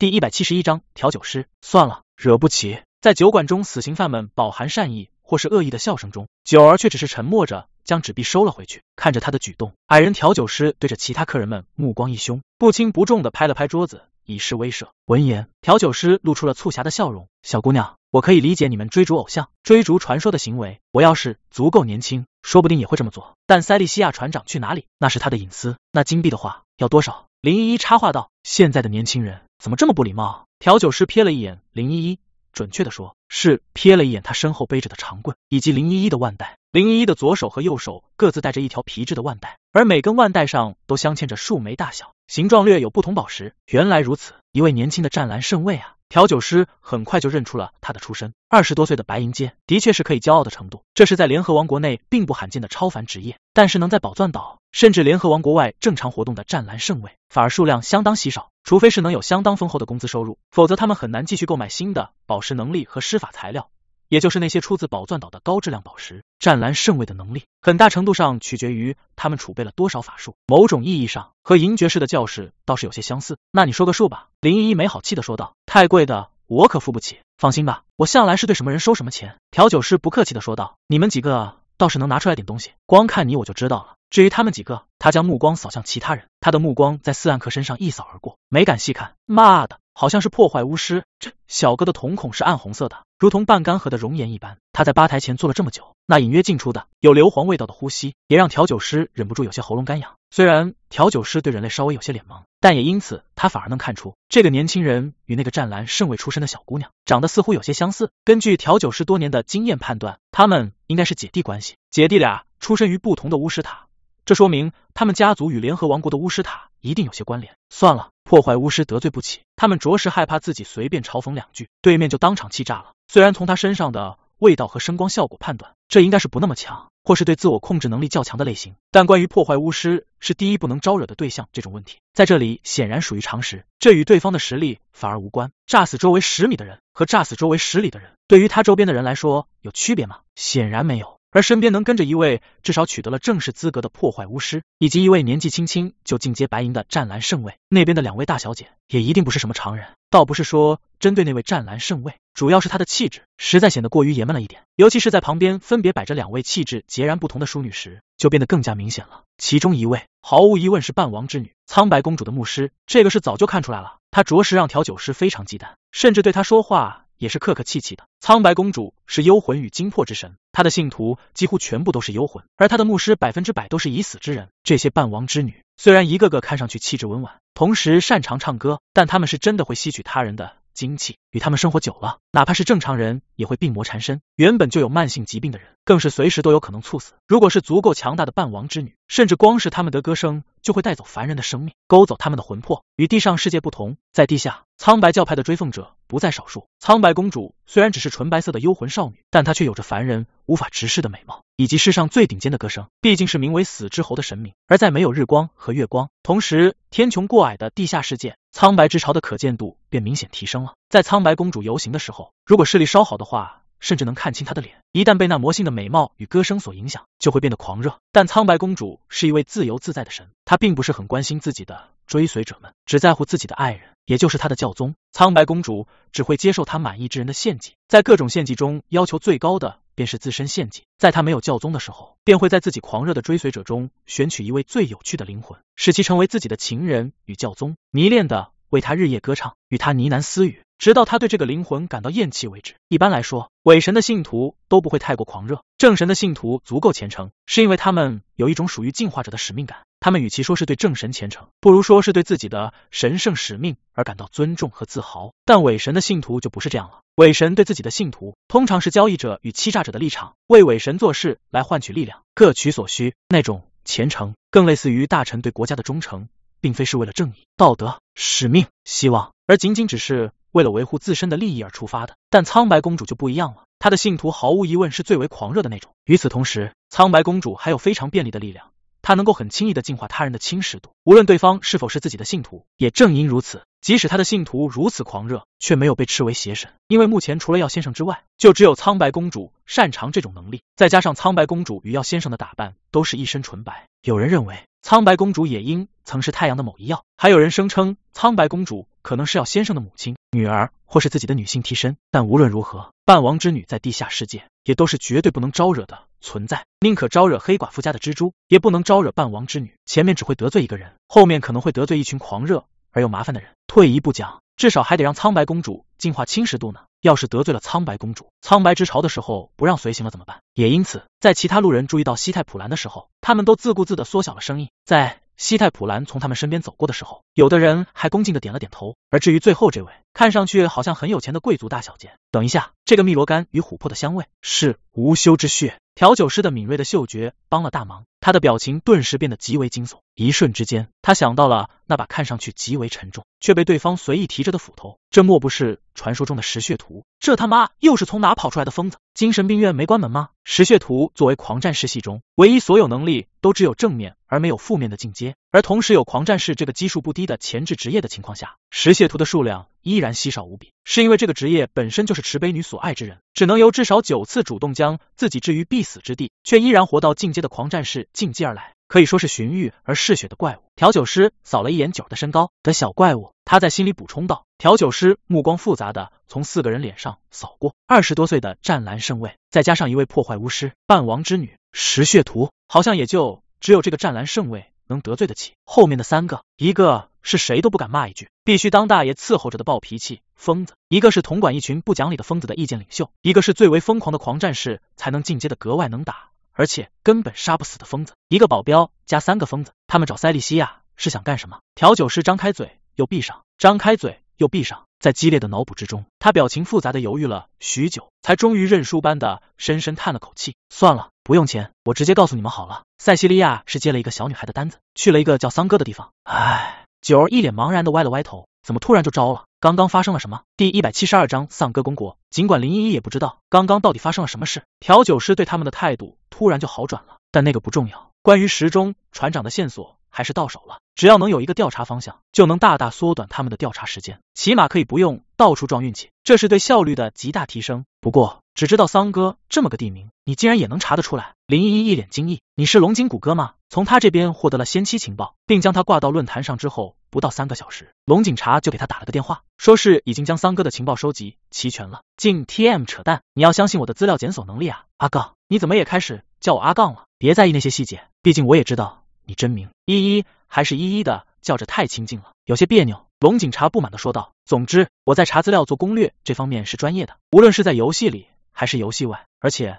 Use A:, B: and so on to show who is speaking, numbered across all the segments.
A: 第一百七十一章调酒师算了，惹不起。在酒馆中，死刑犯们饱含善意或是恶意的笑声中，九儿却只是沉默着将纸币收了回去。看着他的举动，矮人调酒师对着其他客人们目光一凶，不轻不重的拍了拍桌子以示威慑。闻言，调酒师露出了促狭的笑容：“小姑娘，我可以理解你们追逐偶像、追逐传说的行为。我要是足够年轻，说不定也会这么做。但塞利西亚船长去哪里？那是他的隐私。那金币的话，要多少？”林依依插话道：“现在的年轻人……”怎么这么不礼貌？调酒师瞥了一眼林依依，准确的说是瞥了一眼他身后背着的长棍，以及林依依的腕带。林依依的左手和右手各自带着一条皮质的腕带，而每根腕带上都镶嵌着数枚大小。形状略有不同，宝石。原来如此，一位年轻的湛蓝圣卫啊！调酒师很快就认出了他的出身。二十多岁的白银阶，的确是可以骄傲的程度。这是在联合王国内并不罕见的超凡职业，但是能在宝钻岛甚至联合王国外正常活动的湛蓝圣卫，反而数量相当稀少。除非是能有相当丰厚的工资收入，否则他们很难继续购买新的宝石能力和施法材料。也就是那些出自宝钻岛的高质量宝石，湛蓝圣位的能力很大程度上取决于他们储备了多少法术。某种意义上，和银爵士的教室倒是有些相似。那你说个数吧。”林依依没好气的说道，“太贵的，我可付不起。放心吧，我向来是对什么人收什么钱。”调酒师不客气的说道，“你们几个倒是能拿出来点东西，光看你我就知道了。至于他们几个，他将目光扫向其他人，他的目光在四暗客身上一扫而过，没敢细看。妈的！好像是破坏巫师。这小哥的瞳孔是暗红色的，如同半干涸的熔岩一般。他在吧台前坐了这么久，那隐约进出的、有硫磺味道的呼吸，也让调酒师忍不住有些喉咙干痒。虽然调酒师对人类稍微有些脸盲，但也因此他反而能看出，这个年轻人与那个湛蓝甚卫出身的小姑娘长得似乎有些相似。根据调酒师多年的经验判断，他们应该是姐弟关系。姐弟俩出身于不同的巫师塔，这说明他们家族与联合王国的巫师塔一定有些关联。算了。破坏巫师得罪不起，他们着实害怕自己随便嘲讽两句，对面就当场气炸了。虽然从他身上的味道和声光效果判断，这应该是不那么强，或是对自我控制能力较强的类型。但关于破坏巫师是第一不能招惹的对象这种问题，在这里显然属于常识，这与对方的实力反而无关。炸死周围十米的人和炸死周围十里的人，对于他周边的人来说有区别吗？显然没有。而身边能跟着一位至少取得了正式资格的破坏巫师，以及一位年纪轻轻就进阶白银的湛蓝圣卫，那边的两位大小姐也一定不是什么常人。倒不是说针对那位湛蓝圣卫，主要是他的气质实在显得过于爷们了一点，尤其是在旁边分别摆着两位气质截然不同的淑女时，就变得更加明显了。其中一位毫无疑问是半王之女苍白公主的牧师，这个是早就看出来了，她着实让调酒师非常忌惮，甚至对他说话。也是客客气气的。苍白公主是幽魂与精魄之神，她的信徒几乎全部都是幽魂，而她的牧师百分之百都是已死之人。这些半王之女虽然一个个看上去气质温婉，同时擅长唱歌，但他们是真的会吸取他人的精气。与他们生活久了，哪怕是正常人也会病魔缠身，原本就有慢性疾病的人更是随时都有可能猝死。如果是足够强大的半王之女，甚至光是他们的歌声就会带走凡人的生命，勾走他们的魂魄。与地上世界不同，在地下，苍白教派的追奉者。不在少数。苍白公主虽然只是纯白色的幽魂少女，但她却有着凡人无法直视的美貌，以及世上最顶尖的歌声。毕竟是名为死之侯的神明，而在没有日光和月光，同时天穹过矮的地下世界，苍白之潮的可见度便明显提升了。在苍白公主游行的时候，如果视力稍好的话，甚至能看清她的脸。一旦被那魔性的美貌与歌声所影响，就会变得狂热。但苍白公主是一位自由自在的神，她并不是很关心自己的。追随者们只在乎自己的爱人，也就是他的教宗苍白公主，只会接受他满意之人的献祭。在各种献祭中，要求最高的便是自身献祭。在他没有教宗的时候，便会在自己狂热的追随者中选取一位最有趣的灵魂，使其成为自己的情人与教宗，迷恋的为他日夜歌唱，与他呢喃私语，直到他对这个灵魂感到厌弃为止。一般来说，伪神的信徒都不会太过狂热，正神的信徒足够虔诚，是因为他们有一种属于进化者的使命感。他们与其说是对正神虔诚，不如说是对自己的神圣使命而感到尊重和自豪。但伪神的信徒就不是这样了，伪神对自己的信徒通常是交易者与欺诈者的立场，为伪神做事来换取力量，各取所需。那种虔诚更类似于大臣对国家的忠诚，并非是为了正义、道德、使命、希望，而仅仅只是为了维护自身的利益而出发的。但苍白公主就不一样了，她的信徒毫无疑问是最为狂热的那种。与此同时，苍白公主还有非常便利的力量。他能够很轻易的净化他人的侵蚀度，无论对方是否是自己的信徒。也正因如此。即使他的信徒如此狂热，却没有被斥为邪神，因为目前除了药先生之外，就只有苍白公主擅长这种能力。再加上苍白公主与药先生的打扮都是一身纯白，有人认为苍白公主也应曾是太阳的某一药，还有人声称苍白公主可能是药先生的母亲、女儿或是自己的女性替身。但无论如何，半王之女在地下世界也都是绝对不能招惹的存在，宁可招惹黑寡妇家的蜘蛛，也不能招惹半王之女。前面只会得罪一个人，后面可能会得罪一群狂热。而又麻烦的人，退一步讲，至少还得让苍白公主净化侵蚀度呢。要是得罪了苍白公主，苍白之潮的时候不让随行了怎么办？也因此，在其他路人注意到西泰普兰的时候，他们都自顾自的缩小了声音。在西泰普兰从他们身边走过的时候，有的人还恭敬的点了点头。而至于最后这位，看上去好像很有钱的贵族大小姐，等一下，这个蜜罗干与琥珀的香味是无休之血。调酒师的敏锐的嗅觉帮了大忙，他的表情顿时变得极为惊悚。一瞬之间，他想到了那把看上去极为沉重却被对方随意提着的斧头，这莫不是传说中的石血徒？这他妈又是从哪跑出来的疯子？精神病院没关门吗？石血徒作为狂战士系中唯一所有能力都只有正面而没有负面的进阶，而同时有狂战士这个基数不低的前置职业的情况下，石血徒的数量。依然稀少无比，是因为这个职业本身就是池杯女所爱之人，只能由至少九次主动将自己置于必死之地，却依然活到进阶的狂战士进阶而来，可以说是寻欲而嗜血的怪物。调酒师扫了一眼九的身高的小怪物，他在心里补充道。调酒师目光复杂的从四个人脸上扫过，二十多岁的湛蓝圣卫，再加上一位破坏巫师、半王之女、食血徒，好像也就只有这个湛蓝圣卫能得罪得起后面的三个，一个。是谁都不敢骂一句，必须当大爷伺候着的暴脾气疯子。一个是统管一群不讲理的疯子的意见领袖，一个是最为疯狂的狂战士，才能进阶的格外能打，而且根本杀不死的疯子。一个保镖加三个疯子，他们找塞利西亚是想干什么？调酒师张开嘴又闭上，张开嘴又闭上，在激烈的脑补之中，他表情复杂的犹豫了许久，才终于认输般的深深叹了口气。算了，不用钱，我直接告诉你们好了。塞西利亚是接了一个小女孩的单子，去了一个叫桑哥的地方。唉。九儿一脸茫然的歪了歪头，怎么突然就招了？刚刚发生了什么？第一百七十二章丧歌公国。尽管林依依也不知道刚刚到底发生了什么事，调酒师对他们的态度突然就好转了，但那个不重要。关于时钟船长的线索还是到手了，只要能有一个调查方向，就能大大缩短他们的调查时间，起码可以不用到处撞运气，这是对效率的极大提升。不过。只知道桑哥这么个地名，你竟然也能查得出来？林依依一脸惊异，你是龙井谷歌吗？从他这边获得了先期情报，并将他挂到论坛上之后，不到三个小时，龙警察就给他打了个电话，说是已经将桑哥的情报收集齐全了。竟 tm 扯淡！你要相信我的资料检索能力啊，阿杠，你怎么也开始叫我阿杠了？别在意那些细节，毕竟我也知道你真名。依依还是依依的叫着太亲近了，有些别扭。龙警察不满的说道。总之，我在查资料做攻略这方面是专业的，无论是在游戏里。还是游戏外，而且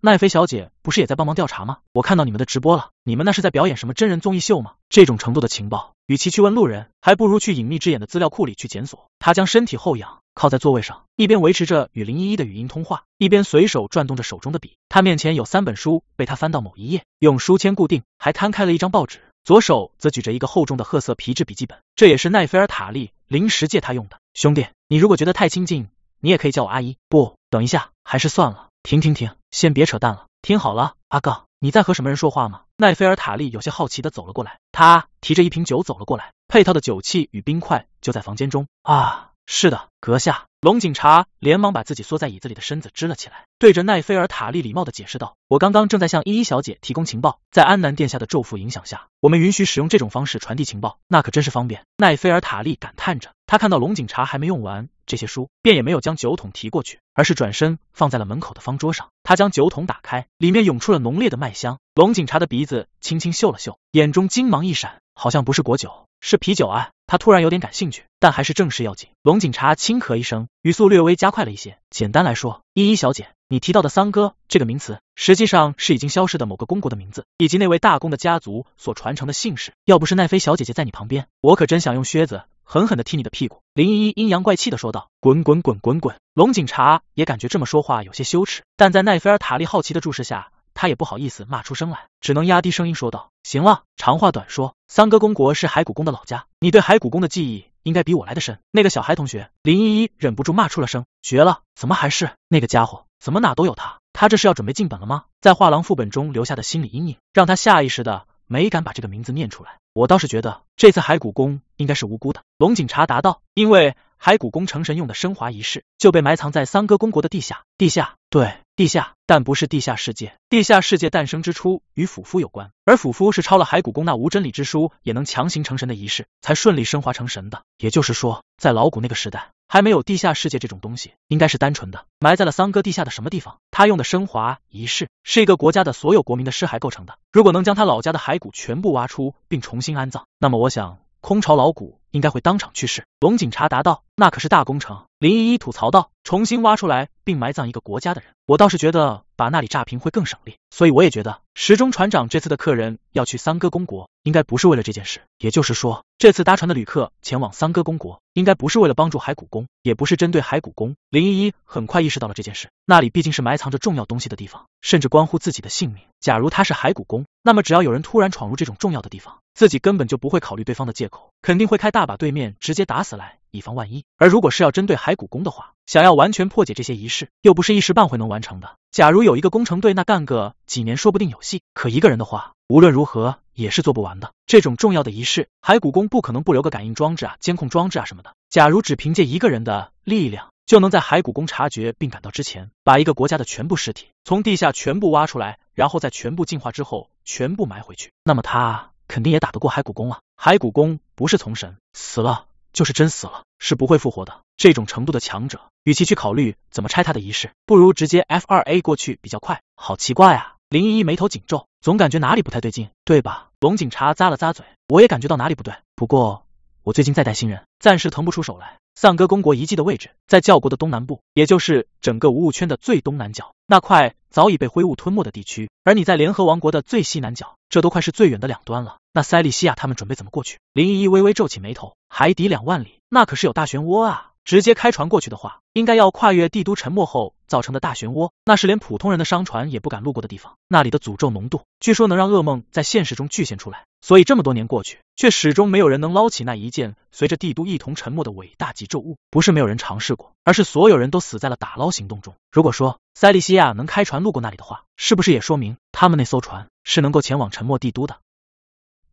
A: 奈飞小姐不是也在帮忙调查吗？我看到你们的直播了，你们那是在表演什么真人综艺秀吗？这种程度的情报，与其去问路人，还不如去隐秘之眼的资料库里去检索。他将身体后仰，靠在座位上，一边维持着与林依依的语音通话，一边随手转动着手中的笔。他面前有三本书，被他翻到某一页，用书签固定，还摊开了一张报纸，左手则举着一个厚重的褐色皮质笔记本，这也是奈菲尔塔利临时借他用的。兄弟，你如果觉得太亲近。你也可以叫我阿姨。不，等一下，还是算了。停停停，先别扯淡了。听好了，阿刚，你在和什么人说话吗？奈菲尔塔利有些好奇的走了过来，他提着一瓶酒走了过来，配套的酒器与冰块就在房间中。啊，是的，阁下。龙警察连忙把自己缩在椅子里的身子支了起来，对着奈菲尔塔利礼貌的解释道：“我刚刚正在向依依小姐提供情报，在安南殿下的咒符影响下，我们允许使用这种方式传递情报，那可真是方便。”奈菲尔塔利感叹着，他看到龙警察还没用完这些书，便也没有将酒桶提过去，而是转身放在了门口的方桌上。他将酒桶打开，里面涌出了浓烈的麦香。龙警察的鼻子轻轻嗅了嗅，眼中金芒一闪，好像不是果酒，是啤酒啊！他突然有点感兴趣，但还是正事要紧。龙警察轻咳一声，语速略微加快了一些。简单来说，依依小姐，你提到的“桑哥”这个名词，实际上是已经消失的某个公国的名字，以及那位大公的家族所传承的姓氏。要不是奈飞小姐姐在你旁边，我可真想用靴子狠狠的踢你的屁股。”林依依阴阳怪气的说道。滚滚滚滚滚！龙警察也感觉这么说话有些羞耻，但在奈菲尔塔利好奇的注视下。他也不好意思骂出声来，只能压低声音说道：“行了，长话短说，三哥公国是海骨宫的老家，你对海骨宫的记忆应该比我来的深。”那个小孩同学林依依忍不住骂出了声：“绝了，怎么还是那个家伙？怎么哪都有他？他这是要准备进本了吗？”在画廊副本中留下的心理阴影，让他下意识的没敢把这个名字念出来。我倒是觉得这次海骨宫应该是无辜的。龙警察答道：“因为海骨宫成神用的升华仪式就被埋藏在三哥公国的地下，地下对。”地下，但不是地下世界。地下世界诞生之初与斧夫有关，而斧夫是抄了海骨宫那无真理之书，也能强行成神的仪式，才顺利升华成神的。也就是说，在老古那个时代，还没有地下世界这种东西，应该是单纯的埋在了桑哥地下的什么地方。他用的升华仪式，是一个国家的所有国民的尸骸构成的。如果能将他老家的骸骨全部挖出并重新安葬，那么我想，空巢老古应该会当场去世。龙警察答道：“那可是大工程。”林依依吐槽道：“重新挖出来并埋葬一个国家的人，我倒是觉得把那里炸平会更省力。”所以我也觉得，时钟船长这次的客人要去三哥公国，应该不是为了这件事。也就是说，这次搭船的旅客前往三哥公国，应该不是为了帮助海谷宫，也不是针对海谷宫。林依依很快意识到了这件事，那里毕竟是埋藏着重要东西的地方，甚至关乎自己的性命。假如他是海谷宫，那么只要有人突然闯入这种重要的地方，自己根本就不会考虑对方的借口，肯定会开大把对面直接打死。此来以防万一，而如果是要针对海骨宫的话，想要完全破解这些仪式，又不是一时半会能完成的。假如有一个工程队，那干个几年说不定有戏。可一个人的话，无论如何也是做不完的。这种重要的仪式，海骨宫不可能不留个感应装置啊、监控装置啊什么的。假如只凭借一个人的力量，就能在海骨宫察觉并赶到之前，把一个国家的全部尸体从地下全部挖出来，然后在全部进化之后全部埋回去，那么他肯定也打得过海骨宫啊。海骨宫不是从神死了。就是真死了，是不会复活的。这种程度的强者，与其去考虑怎么拆他的仪式，不如直接 F 二 A 过去比较快。好奇怪啊！林依依眉头紧皱，总感觉哪里不太对劲，对吧？龙警察咂了咂嘴，我也感觉到哪里不对。不过我最近在带新人，暂时腾不出手来。丧哥公国遗迹的位置在教国的东南部，也就是整个无物圈的最东南角那块早已被灰雾吞没的地区。而你在联合王国的最西南角，这都快是最远的两端了。那塞利西亚他们准备怎么过去？林依依微微皱起眉头。海底两万里，那可是有大漩涡啊！直接开船过去的话，应该要跨越帝都沉没后造成的大漩涡，那是连普通人的商船也不敢路过的地方。那里的诅咒浓度，据说能让噩梦在现实中具现出来。所以这么多年过去，却始终没有人能捞起那一件随着帝都一同沉没的伟大极咒物。不是没有人尝试过，而是所有人都死在了打捞行动中。如果说塞利西亚能开船路过那里的话，是不是也说明他们那艘船是能够前往沉没帝都的？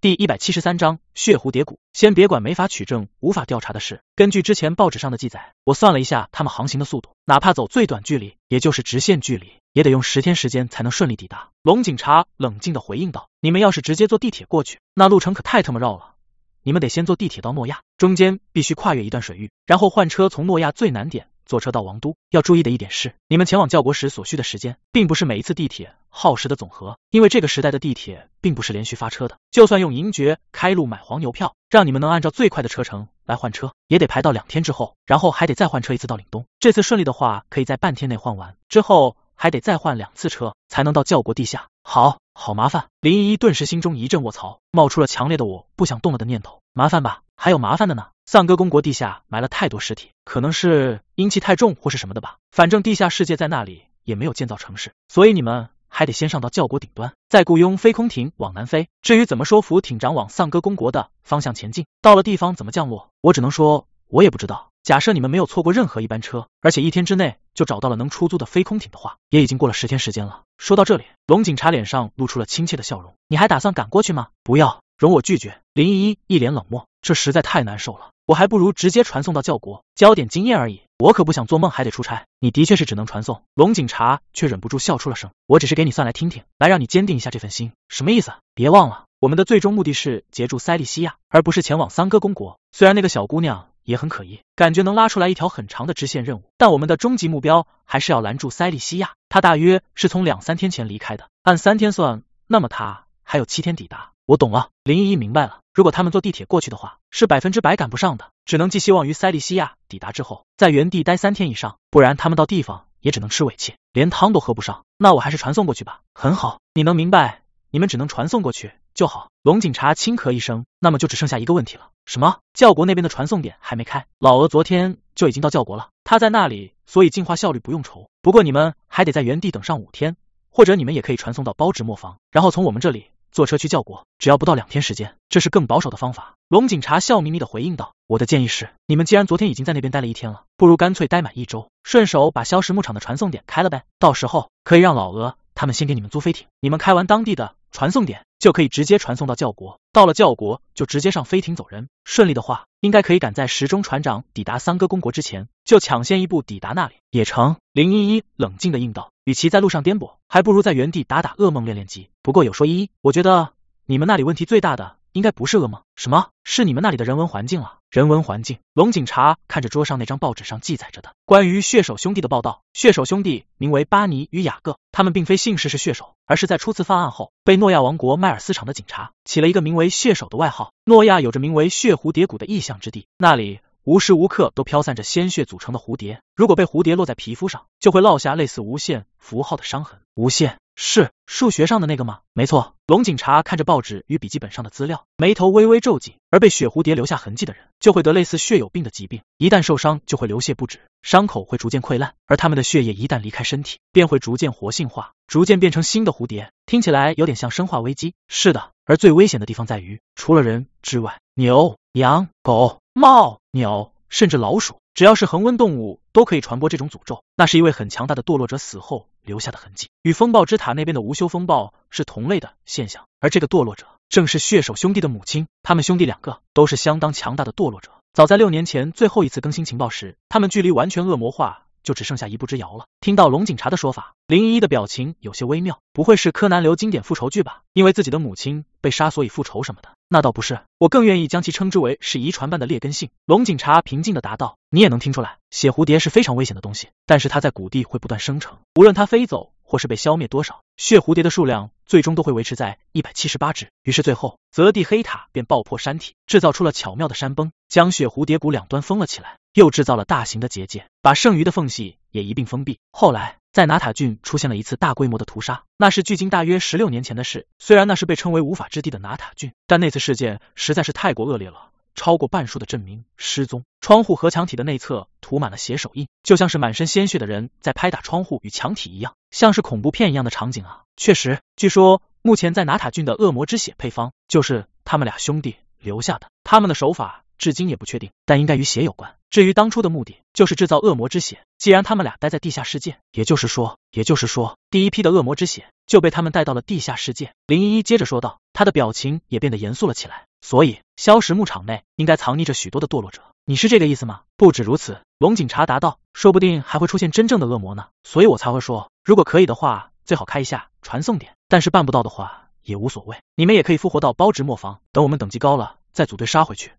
A: 第一百七十三章血蝴蝶谷。先别管没法取证、无法调查的事，根据之前报纸上的记载，我算了一下他们航行的速度，哪怕走最短距离，也就是直线距离，也得用十天时间才能顺利抵达。龙警察冷静的回应道：“你们要是直接坐地铁过去，那路程可太他妈绕了。你们得先坐地铁到诺亚，中间必须跨越一段水域，然后换车从诺亚最南点。”坐车到王都要注意的一点是，你们前往教国时所需的时间，并不是每一次地铁耗时的总和，因为这个时代的地铁并不是连续发车的。就算用银爵开路买黄牛票，让你们能按照最快的车程来换车，也得排到两天之后，然后还得再换车一次到岭东。这次顺利的话，可以在半天内换完，之后还得再换两次车，才能到教国地下。好好麻烦，林依依顿时心中一阵卧槽，冒出了强烈的我不想动了的念头。麻烦吧。还有麻烦的呢，丧哥公国地下埋了太多尸体，可能是阴气太重或是什么的吧。反正地下世界在那里也没有建造城市，所以你们还得先上到教国顶端，再雇佣飞空艇往南飞。至于怎么说服艇长往丧哥公国的方向前进，到了地方怎么降落，我只能说我也不知道。假设你们没有错过任何一班车，而且一天之内就找到了能出租的飞空艇的话，也已经过了十天时间了。说到这里，龙警察脸上露出了亲切的笑容。你还打算赶过去吗？不要。容我拒绝，林依依一脸冷漠，这实在太难受了，我还不如直接传送到教国，交点经验而已，我可不想做梦还得出差。你的确是只能传送，龙警察却忍不住笑出了声。我只是给你算来听听，来让你坚定一下这份心，什么意思？别忘了，我们的最终目的是截住塞利西亚，而不是前往桑哥公国。虽然那个小姑娘也很可疑，感觉能拉出来一条很长的支线任务，但我们的终极目标还是要拦住塞利西亚。她大约是从两三天前离开的，按三天算，那么她还有七天抵达。我懂了，林依依明白了。如果他们坐地铁过去的话，是百分之百赶不上的，只能寄希望于塞利西亚抵达之后，在原地待三天以上，不然他们到地方也只能吃尾气，连汤都喝不上。那我还是传送过去吧。很好，你能明白，你们只能传送过去就好。龙警察轻咳一声，那么就只剩下一个问题了，什么？教国那边的传送点还没开，老俄昨天就已经到教国了，他在那里，所以进化效率不用愁。不过你们还得在原地等上五天，或者你们也可以传送到包纸磨坊，然后从我们这里。坐车去教国，只要不到两天时间，这是更保守的方法。龙警察笑眯眯的回应道：“我的建议是，你们既然昨天已经在那边待了一天了，不如干脆待满一周，顺手把萧石牧场的传送点开了呗。到时候可以让老鹅他们先给你们租飞艇，你们开完当地的传送点。”就可以直接传送到教国，到了教国就直接上飞艇走人，顺利的话，应该可以赶在时钟船长抵达三哥公国之前，就抢先一步抵达那里也成。林依依冷静的应道，与其在路上颠簸，还不如在原地打打噩梦练练级。不过有说依依，我觉得你们那里问题最大的。应该不是噩梦，什么是你们那里的人文环境啊？人文环境，龙警察看着桌上那张报纸上记载着的关于血手兄弟的报道。血手兄弟名为巴尼与雅各，他们并非姓氏是血手，而是在初次犯案后，被诺亚王国迈尔斯厂的警察起了一个名为血手的外号。诺亚有着名为血蝴蝶谷的异象之地，那里无时无刻都飘散着鲜血组成的蝴蝶，如果被蝴蝶落在皮肤上，就会落下类似无限符号的伤痕。无限是数学上的那个吗？没错。龙警察看着报纸与笔记本上的资料，眉头微微皱紧。而被雪蝴蝶留下痕迹的人，就会得类似血友病的疾病，一旦受伤就会流血不止，伤口会逐渐溃烂。而他们的血液一旦离开身体，便会逐渐活性化，逐渐变成新的蝴蝶。听起来有点像生化危机。是的，而最危险的地方在于，除了人之外，牛、羊、狗、猫、鸟，甚至老鼠，只要是恒温动物，都可以传播这种诅咒。那是一位很强大的堕落者死后。留下的痕迹与风暴之塔那边的无休风暴是同类的现象，而这个堕落者正是血手兄弟的母亲，他们兄弟两个都是相当强大的堕落者。早在六年前最后一次更新情报时，他们距离完全恶魔化。就只剩下一步之遥了。听到龙警察的说法，林依依的表情有些微妙，不会是柯南流经典复仇剧吧？因为自己的母亲被杀，所以复仇什么的，那倒不是，我更愿意将其称之为是遗传般的劣根性。龙警察平静的答道，你也能听出来，血蝴蝶是非常危险的东西，但是它在谷地会不断生成，无论它飞走或是被消灭多少，血蝴蝶的数量最终都会维持在一百七十八只。于是最后，泽地黑塔便爆破山体，制造出了巧妙的山崩，将血蝴蝶谷两端封了起来。又制造了大型的结界，把剩余的缝隙也一并封闭。后来，在拿塔郡出现了一次大规模的屠杀，那是距今大约十六年前的事。虽然那是被称为无法之地的拿塔郡，但那次事件实在是太过恶劣了，超过半数的镇民失踪，窗户和墙体的内侧涂满了血手印，就像是满身鲜血的人在拍打窗户与墙体一样，像是恐怖片一样的场景啊！确实，据说目前在拿塔郡的恶魔之血配方就是他们俩兄弟留下的，他们的手法。至今也不确定，但应该与血有关。至于当初的目的，就是制造恶魔之血。既然他们俩待在地下世界，也就是说，也就是说，第一批的恶魔之血就被他们带到了地下世界。林依依接着说道，她的表情也变得严肃了起来。所以，消石牧场内应该藏匿着许多的堕落者，你是这个意思吗？不止如此，龙警察答道，说不定还会出现真正的恶魔呢。所以我才会说，如果可以的话，最好开一下传送点。但是办不到的话也无所谓，你们也可以复活到包直磨坊，等我们等级高了再组队杀回去。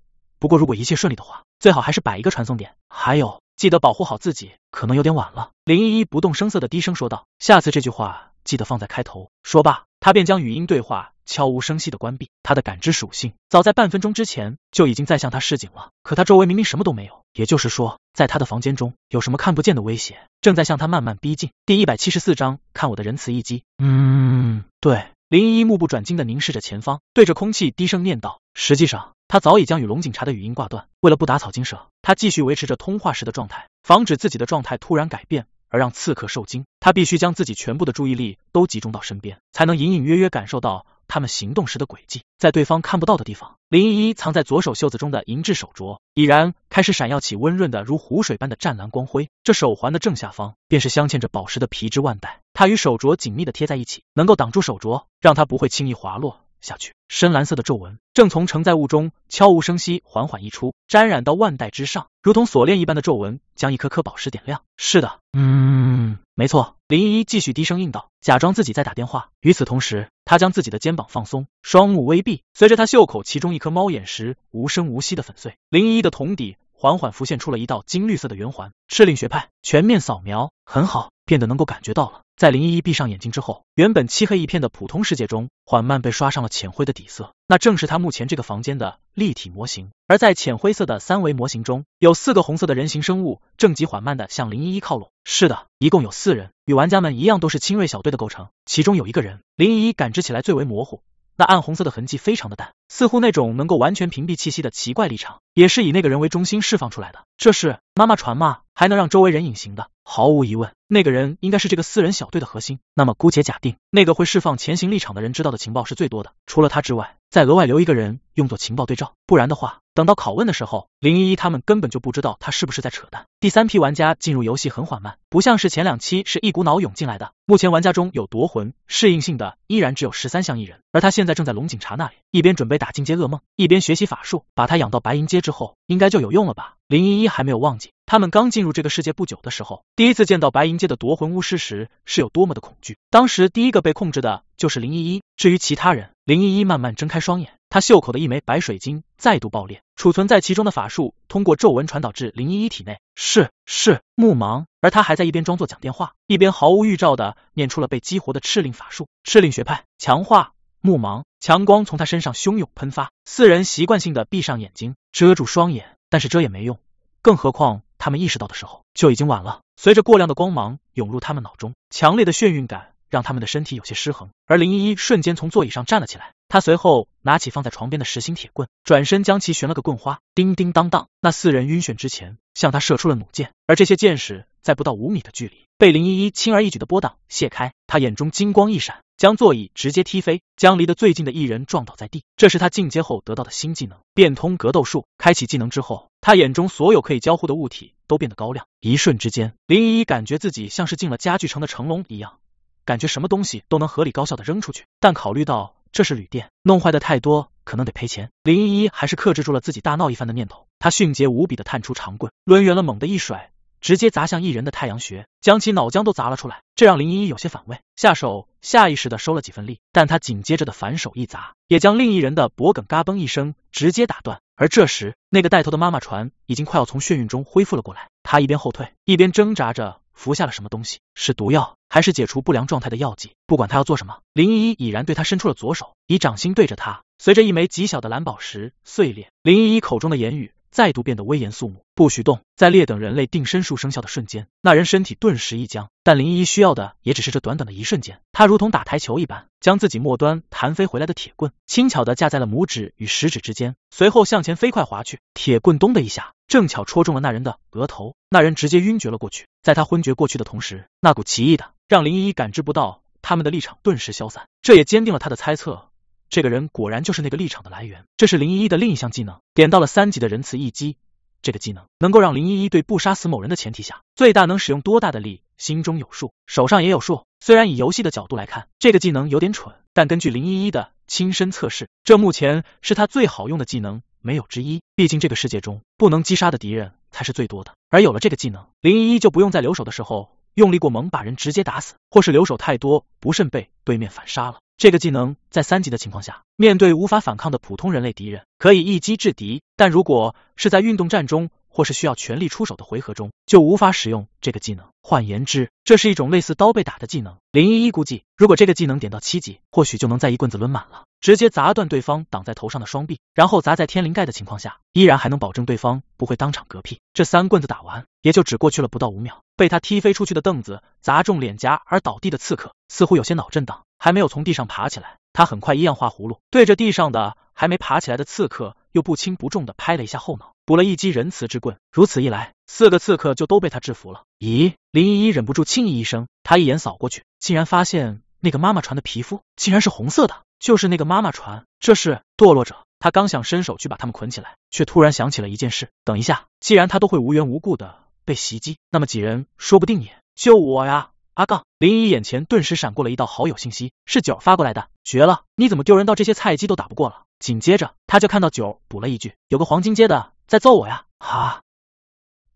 A: 不过如果一切顺利的话，最好还是摆一个传送点。还有，记得保护好自己，可能有点晚了。林依依不动声色的低声说道：“下次这句话记得放在开头。”说罢，他便将语音对话悄无声息的关闭。他的感知属性早在半分钟之前就已经在向他示警了，可他周围明明什么都没有，也就是说，在他的房间中有什么看不见的威胁正在向他慢慢逼近。第一百七十四章，看我的仁慈一击。嗯，对。林依依目不转睛的凝视着前方，对着空气低声念道：“实际上。”他早已将与龙警察的语音挂断，为了不打草惊蛇，他继续维持着通话时的状态，防止自己的状态突然改变而让刺客受惊。他必须将自己全部的注意力都集中到身边，才能隐隐约约感受到他们行动时的轨迹，在对方看不到的地方，林依依藏在左手袖子中的银质手镯已然开始闪耀起温润的如湖水般的湛蓝光辉。这手环的正下方便是镶嵌着宝石的皮质腕带，它与手镯紧密的贴在一起，能够挡住手镯，让它不会轻易滑落。下去，深蓝色的皱纹正从承载物中悄无声息缓缓溢出，沾染到腕带之上。如同锁链一般的皱纹将一颗颗宝石点亮。是的，嗯，没错。林依依继续低声应道，假装自己在打电话。与此同时，她将自己的肩膀放松，双目微闭。随着她袖口其中一颗猫眼石无声无息的粉碎，林依依的瞳底缓缓浮现出了一道金绿色的圆环。赤令学派全面扫描，很好，变得能够感觉到了。在林依依闭上眼睛之后，原本漆黑一片的普通世界中，缓慢被刷上了浅灰的底色，那正是他目前这个房间的立体模型。而在浅灰色的三维模型中，有四个红色的人形生物，正极缓慢的向林依依靠拢。是的，一共有四人，与玩家们一样，都是精锐小队的构成。其中有一个人，林依依感知起来最为模糊，那暗红色的痕迹非常的淡。似乎那种能够完全屏蔽气息的奇怪立场，也是以那个人为中心释放出来的。这是妈妈传吗？还能让周围人隐形的？毫无疑问，那个人应该是这个四人小队的核心。那么，姑且假定那个会释放前行立场的人知道的情报是最多的。除了他之外，再额外留一个人用作情报对照，不然的话，等到拷问的时候，林依依他们根本就不知道他是不是在扯淡。第三批玩家进入游戏很缓慢，不像是前两期是一股脑涌进来的。目前玩家中有夺魂适应性的，依然只有十三项一人，而他现在正在龙警察那里，一边准备。打进阶噩梦，一边学习法术，把他养到白银阶之后，应该就有用了吧？林依依还没有忘记，他们刚进入这个世界不久的时候，第一次见到白银阶的夺魂巫师时是有多么的恐惧。当时第一个被控制的就是林依依，至于其他人，林依依慢慢睁开双眼，她袖口的一枚白水晶再度爆裂，储存在其中的法术通过皱纹传导至林依依体内。是是，木芒。而他还在一边装作讲电话，一边毫无预兆的念出了被激活的赤令法术，赤令学派强化。目盲，强光从他身上汹涌喷发，四人习惯性的闭上眼睛，遮住双眼，但是遮也没用，更何况他们意识到的时候就已经晚了。随着过量的光芒涌入他们脑中，强烈的眩晕感让他们的身体有些失衡，而林依依瞬间从座椅上站了起来，他随后拿起放在床边的实心铁棍，转身将其旋了个棍花，叮叮当当。那四人晕眩之前，向他射出了弩箭，而这些箭矢在不到五米的距离，被林依依轻而易举的拨挡卸开，他眼中金光一闪。将座椅直接踢飞，将离得最近的一人撞倒在地。这是他进阶后得到的新技能——变通格斗术。开启技能之后，他眼中所有可以交互的物体都变得高亮。一瞬之间，林依依感觉自己像是进了家具城的成龙一样，感觉什么东西都能合理高效的扔出去。但考虑到这是旅店，弄坏的太多，可能得赔钱。林依依还是克制住了自己大闹一番的念头。他迅捷无比的探出长棍，抡圆了，猛的一甩。直接砸向一人的太阳穴，将其脑浆都砸了出来，这让林依依有些反胃，下手下意识的收了几分力，但他紧接着的反手一砸，也将另一人的脖梗嘎嘣一声直接打断。而这时，那个带头的妈妈船已经快要从眩晕中恢复了过来，她一边后退，一边挣扎着服下了什么东西，是毒药还是解除不良状态的药剂？不管他要做什么，林依依已然对他伸出了左手，以掌心对着他，随着一枚极小的蓝宝石碎裂，林依依口中的言语。再度变得威严肃穆，不许动！在劣等人类定身术生效的瞬间，那人身体顿时一僵。但林依依需要的也只是这短短的一瞬间，她如同打台球一般，将自己末端弹飞回来的铁棍轻巧的架在了拇指与食指之间，随后向前飞快划去。铁棍咚的一下，正巧戳中了那人的额头，那人直接晕厥了过去。在他昏厥过去的同时，那股奇异的让林依依感知不到他们的立场顿时消散，这也坚定了他的猜测。这个人果然就是那个立场的来源，这是林一依的另一项技能，点到了三级的仁慈一击。这个技能能够让林一依对不杀死某人的前提下，最大能使用多大的力，心中有数，手上也有数。虽然以游戏的角度来看，这个技能有点蠢，但根据林一依的亲身测试，这目前是他最好用的技能没有之一。毕竟这个世界中不能击杀的敌人才是最多的，而有了这个技能，林一依就不用在留守的时候用力过猛把人直接打死，或是留守太多不慎被对面反杀了。这个技能在三级的情况下，面对无法反抗的普通人类敌人，可以一击制敌。但如果是在运动战中，或是需要全力出手的回合中，就无法使用这个技能。换言之，这是一种类似刀被打的技能。林依依估计，如果这个技能点到七级，或许就能在一棍子抡满了，直接砸断对方挡在头上的双臂，然后砸在天灵盖的情况下，依然还能保证对方不会当场嗝屁。这三棍子打完，也就只过去了不到五秒，被他踢飞出去的凳子砸中脸颊而倒地的刺客，似乎有些脑震荡。还没有从地上爬起来，他很快一样画葫芦，对着地上的还没爬起来的刺客，又不轻不重的拍了一下后脑，补了一击仁慈之棍。如此一来，四个刺客就都被他制服了。咦，林依依忍不住轻咦一声，他一眼扫过去，竟然发现那个妈妈船的皮肤竟然是红色的，就是那个妈妈船，这是堕落者。他刚想伸手去把他们捆起来，却突然想起了一件事，等一下，既然他都会无缘无故的被袭击，那么几人说不定也救我呀。阿杠，林依眼前顿时闪过了一道好友信息，是九发过来的，绝了！你怎么丢人到这些菜鸡都打不过了？紧接着他就看到九补了一句，有个黄金阶的在揍我呀！哈，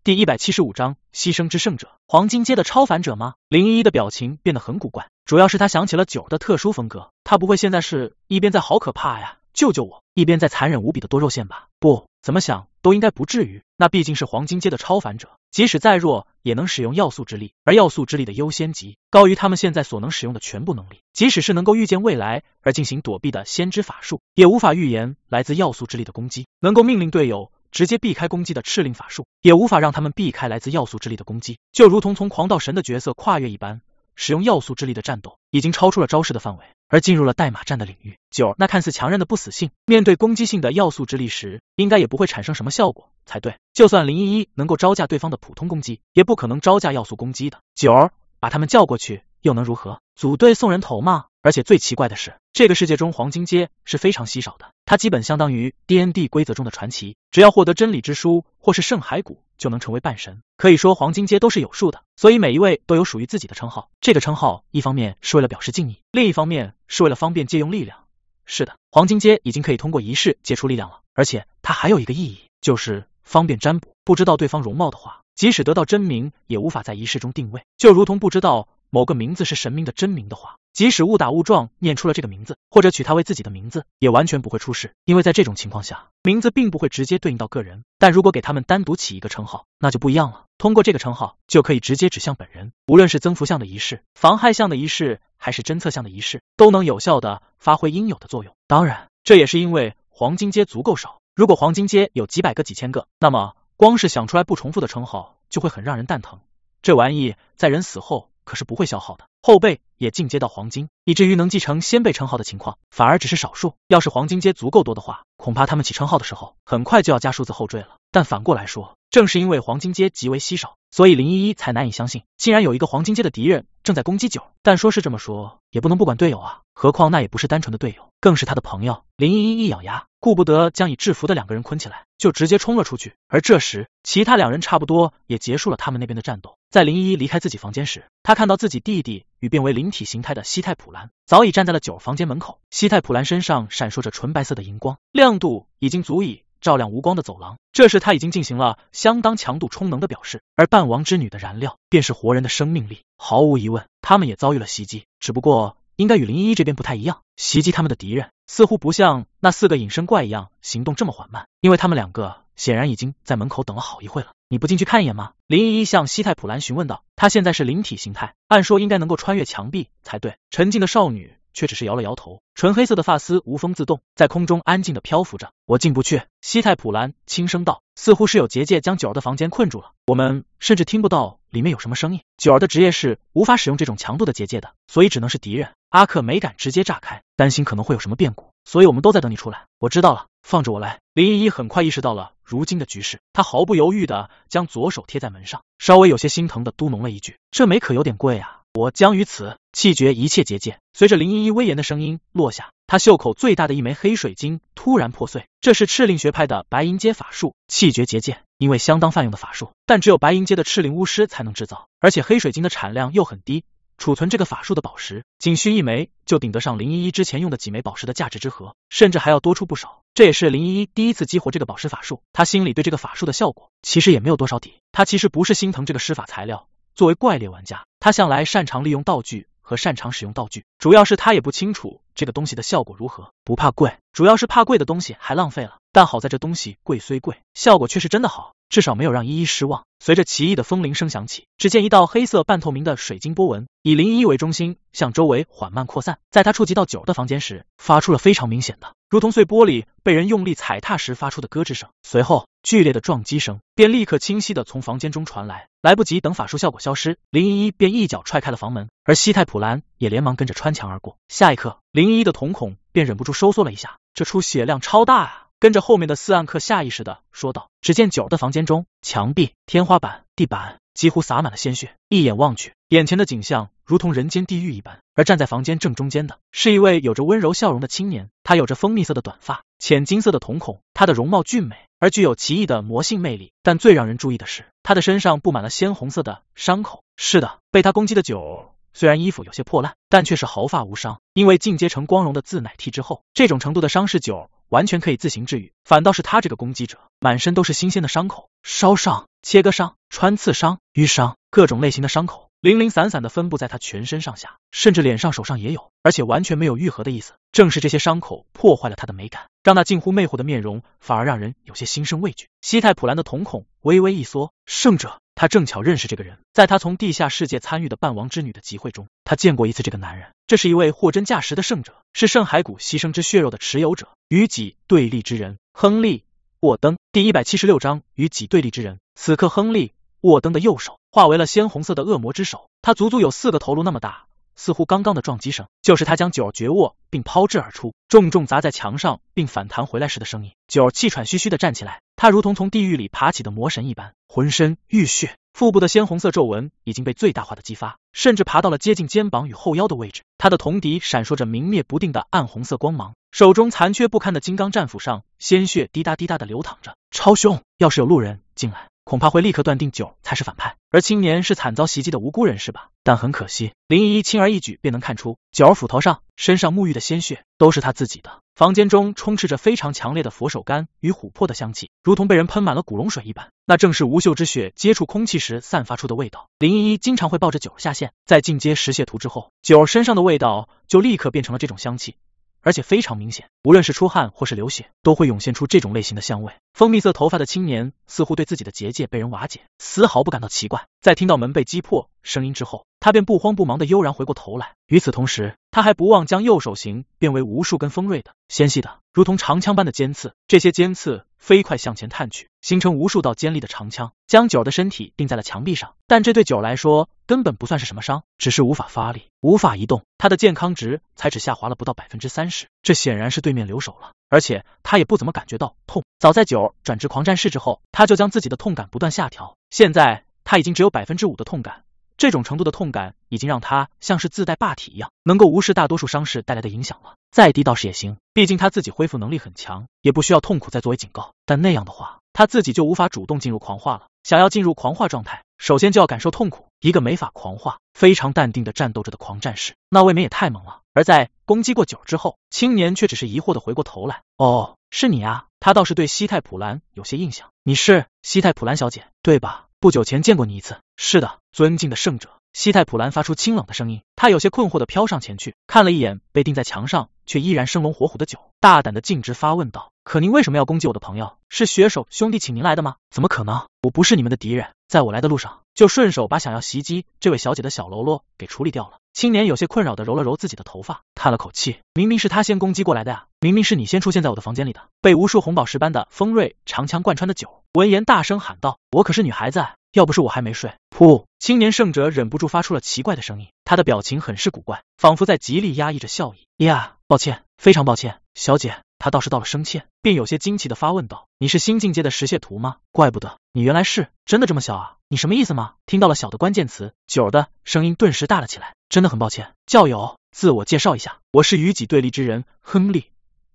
A: 第一百七十五章牺牲之圣者，黄金阶的超凡者吗？林依依的表情变得很古怪，主要是他想起了九的特殊风格，他不会现在是一边在好可怕呀，救救我，一边在残忍无比的多肉线吧？不。怎么想都应该不至于，那毕竟是黄金阶的超凡者，即使再弱也能使用要素之力，而要素之力的优先级高于他们现在所能使用的全部能力。即使是能够预见未来而进行躲避的先知法术，也无法预言来自要素之力的攻击；能够命令队友直接避开攻击的赤令法术，也无法让他们避开来自要素之力的攻击。就如同从狂道神的角色跨越一般，使用要素之力的战斗已经超出了招式的范围。而进入了代码战的领域。九，那看似强韧的不死性，面对攻击性的要素之力时，应该也不会产生什么效果才对。就算林依依能够招架对方的普通攻击，也不可能招架要素攻击的。九，把他们叫过去又能如何？组队送人头吗？而且最奇怪的是，这个世界中黄金阶是非常稀少的，它基本相当于 D N D 规则中的传奇，只要获得真理之书或是圣骸骨。就能成为半神，可以说黄金阶都是有数的，所以每一位都有属于自己的称号。这个称号一方面是为了表示敬意，另一方面是为了方便借用力量。是的，黄金阶已经可以通过仪式借出力量了，而且它还有一个意义，就是方便占卜。不知道对方容貌的话，即使得到真名，也无法在仪式中定位，就如同不知道。某个名字是神明的真名的话，即使误打误撞念出了这个名字，或者取他为自己的名字，也完全不会出事，因为在这种情况下，名字并不会直接对应到个人。但如果给他们单独起一个称号，那就不一样了。通过这个称号，就可以直接指向本人。无论是增幅相的仪式、妨害相的仪式，还是侦测相的仪式，都能有效的发挥应有的作用。当然，这也是因为黄金阶足够少。如果黄金阶有几百个、几千个，那么光是想出来不重复的称号，就会很让人蛋疼。这玩意在人死后。可是不会消耗的，后辈也进阶到黄金，以至于能继承先辈称号的情况反而只是少数。要是黄金阶足够多的话，恐怕他们起称号的时候，很快就要加数字后缀了。但反过来说，正是因为黄金阶极为稀少，所以林依依才难以相信，竟然有一个黄金阶的敌人正在攻击九。但说是这么说，也不能不管队友啊，何况那也不是单纯的队友，更是他的朋友。林依依一咬牙，顾不得将已制服的两个人捆起来，就直接冲了出去。而这时，其他两人差不多也结束了他们那边的战斗。在林依依离开自己房间时，他看到自己弟弟与变为灵体形态的西泰普兰早已站在了九房间门口。西泰普兰身上闪烁着纯白色的荧光，亮度已经足以。照亮无光的走廊，这时他已经进行了相当强度充能的表示，而半王之女的燃料便是活人的生命力。毫无疑问，他们也遭遇了袭击，只不过应该与林依依这边不太一样。袭击他们的敌人似乎不像那四个隐身怪一样行动这么缓慢，因为他们两个显然已经在门口等了好一会了。你不进去看一眼吗？林依依向西泰普兰询问道。她现在是灵体形态，按说应该能够穿越墙壁才对。沉静的少女。却只是摇了摇头，纯黑色的发丝无风自动，在空中安静的漂浮着。我进不去，西太普兰轻声道，似乎是有结界将九儿的房间困住了，我们甚至听不到里面有什么声音。九儿的职业是无法使用这种强度的结界的，所以只能是敌人。阿克没敢直接炸开，担心可能会有什么变故，所以我们都在等你出来。我知道了，放着我来。林依依很快意识到了如今的局势，她毫不犹豫的将左手贴在门上，稍微有些心疼的嘟哝了一句：这枚可有点贵啊。我将于此弃绝一切结界。随着林依依威严的声音落下，她袖口最大的一枚黑水晶突然破碎。这是赤令学派的白银阶法术，弃绝结界，因为相当泛用的法术，但只有白银阶的赤令巫师才能制造，而且黑水晶的产量又很低，储存这个法术的宝石仅需一枚就顶得上林依依之前用的几枚宝石的价值之和，甚至还要多出不少。这也是林依依第一次激活这个宝石法术，她心里对这个法术的效果其实也没有多少底。她其实不是心疼这个施法材料。作为怪猎玩家，他向来擅长利用道具和擅长使用道具，主要是他也不清楚这个东西的效果如何，不怕贵，主要是怕贵的东西还浪费了。但好在这东西贵虽贵，效果却是真的好。至少没有让依依失望。随着奇异的风铃声响起，只见一道黑色半透明的水晶波纹以林依依为中心向周围缓慢扩散。在她触及到九的房间时，发出了非常明显的，如同碎玻璃被人用力踩踏时发出的咯吱声。随后，剧烈的撞击声便立刻清晰的从房间中传来。来不及等法术效果消失，林依依便一脚踹开了房门，而西泰普兰也连忙跟着穿墙而过。下一刻，林依依的瞳孔便忍不住收缩了一下，这出血量超大啊！跟着后面的四暗客下意识的说道。只见九的房间中，墙壁、天花板、地板几乎洒满了鲜血，一眼望去，眼前的景象如同人间地狱一般。而站在房间正中间的，是一位有着温柔笑容的青年，他有着蜂蜜色的短发、浅金色的瞳孔，他的容貌俊美而具有奇异的魔性魅力。但最让人注意的是，他的身上布满了鲜红色的伤口。是的，被他攻击的九虽然衣服有些破烂，但却是毫发无伤，因为进阶成光荣的自奶替之后，这种程度的伤势九。完全可以自行治愈，反倒是他这个攻击者，满身都是新鲜的伤口，烧伤、切割伤、穿刺伤、淤伤，各种类型的伤口零零散散的分布在他全身上下，甚至脸上、手上也有，而且完全没有愈合的意思。正是这些伤口破坏了他的美感，让那近乎魅惑的面容反而让人有些心生畏惧。西泰普兰的瞳孔微微一缩，胜者。他正巧认识这个人，在他从地下世界参与的半王之女的集会中，他见过一次这个男人。这是一位货真价实的圣者，是圣海骨牺牲之血肉的持有者，与己对立之人。亨利·沃登。第一百七十六章：与己对立之人。此刻，亨利·沃登的右手化为了鲜红色的恶魔之手，他足足有四个头颅那么大，似乎刚刚的撞击声就是他将九儿绝握并抛掷而出，重重砸在墙上并反弹回来时的声音。九儿气喘吁吁的站起来。他如同从地狱里爬起的魔神一般，浑身浴血，腹部的鲜红色皱纹已经被最大化的激发，甚至爬到了接近肩膀与后腰的位置。他的铜笛闪烁着明灭不定的暗红色光芒，手中残缺不堪的金刚战斧上鲜血滴答滴答的流淌着，超凶！要是有路人进来。恐怕会立刻断定九才是反派，而青年是惨遭袭击的无辜人士吧？但很可惜，林依依轻而易举便能看出，九斧头上、身上沐浴的鲜血都是他自己的。房间中充斥着非常强烈的佛手柑与琥珀的香气，如同被人喷满了古龙水一般。那正是无袖之血接触空气时散发出的味道。林依依经常会抱着九下线，在进阶石屑图之后，九身上的味道就立刻变成了这种香气。而且非常明显，无论是出汗或是流血，都会涌现出这种类型的香味。蜂蜜色头发的青年似乎对自己的结界被人瓦解丝毫不感到奇怪，在听到门被击破声音之后，他便不慌不忙的悠然回过头来。与此同时，他还不忘将右手形变为无数根锋锐的、纤细的。如同长枪般的尖刺，这些尖刺飞快向前探去，形成无数道尖利的长枪，将九儿的身体钉在了墙壁上。但这对九儿来说根本不算是什么伤，只是无法发力，无法移动。他的健康值才只下滑了不到百分之三十，这显然是对面留手了。而且他也不怎么感觉到痛。早在九儿转职狂战士之后，他就将自己的痛感不断下调，现在他已经只有百分之五的痛感。这种程度的痛感已经让他像是自带霸体一样，能够无视大多数伤势带来的影响了。再低倒是也行，毕竟他自己恢复能力很强，也不需要痛苦再作为警告。但那样的话，他自己就无法主动进入狂化了。想要进入狂化状态，首先就要感受痛苦。一个没法狂化、非常淡定的战斗着的狂战士，那未免也太猛了。而在攻击过久之后，青年却只是疑惑的回过头来：“哦，是你啊！他倒是对西泰普兰有些印象。你是西泰普兰小姐，对吧？”不久前见过你一次，是的，尊敬的圣者。西泰普兰发出清冷的声音，他有些困惑的飘上前去，看了一眼被钉在墙上却依然生龙活虎的酒，大胆的径直发问道：“可您为什么要攻击我的朋友？是血手兄弟请您来的吗？怎么可能？我不是你们的敌人，在我来的路上，就顺手把想要袭击这位小姐的小喽啰给处理掉了。”青年有些困扰的揉了揉自己的头发，叹了口气：“明明是他先攻击过来的呀，明明是你先出现在我的房间里的。”被无数红宝石般的锋锐长枪贯穿的酒，闻言大声喊道：“我可是女孩子！”要不是我还没睡，噗！青年圣者忍不住发出了奇怪的声音，他的表情很是古怪，仿佛在极力压抑着笑意。呀，抱歉，非常抱歉，小姐。他倒是道了声歉，便有些惊奇的发问道：“你是新境界的石屑徒吗？怪不得，你原来是真的这么小啊！你什么意思吗？”听到了“小”的关键词，九的声音顿时大了起来：“真的很抱歉，教友，自我介绍一下，我是与己对立之人，亨利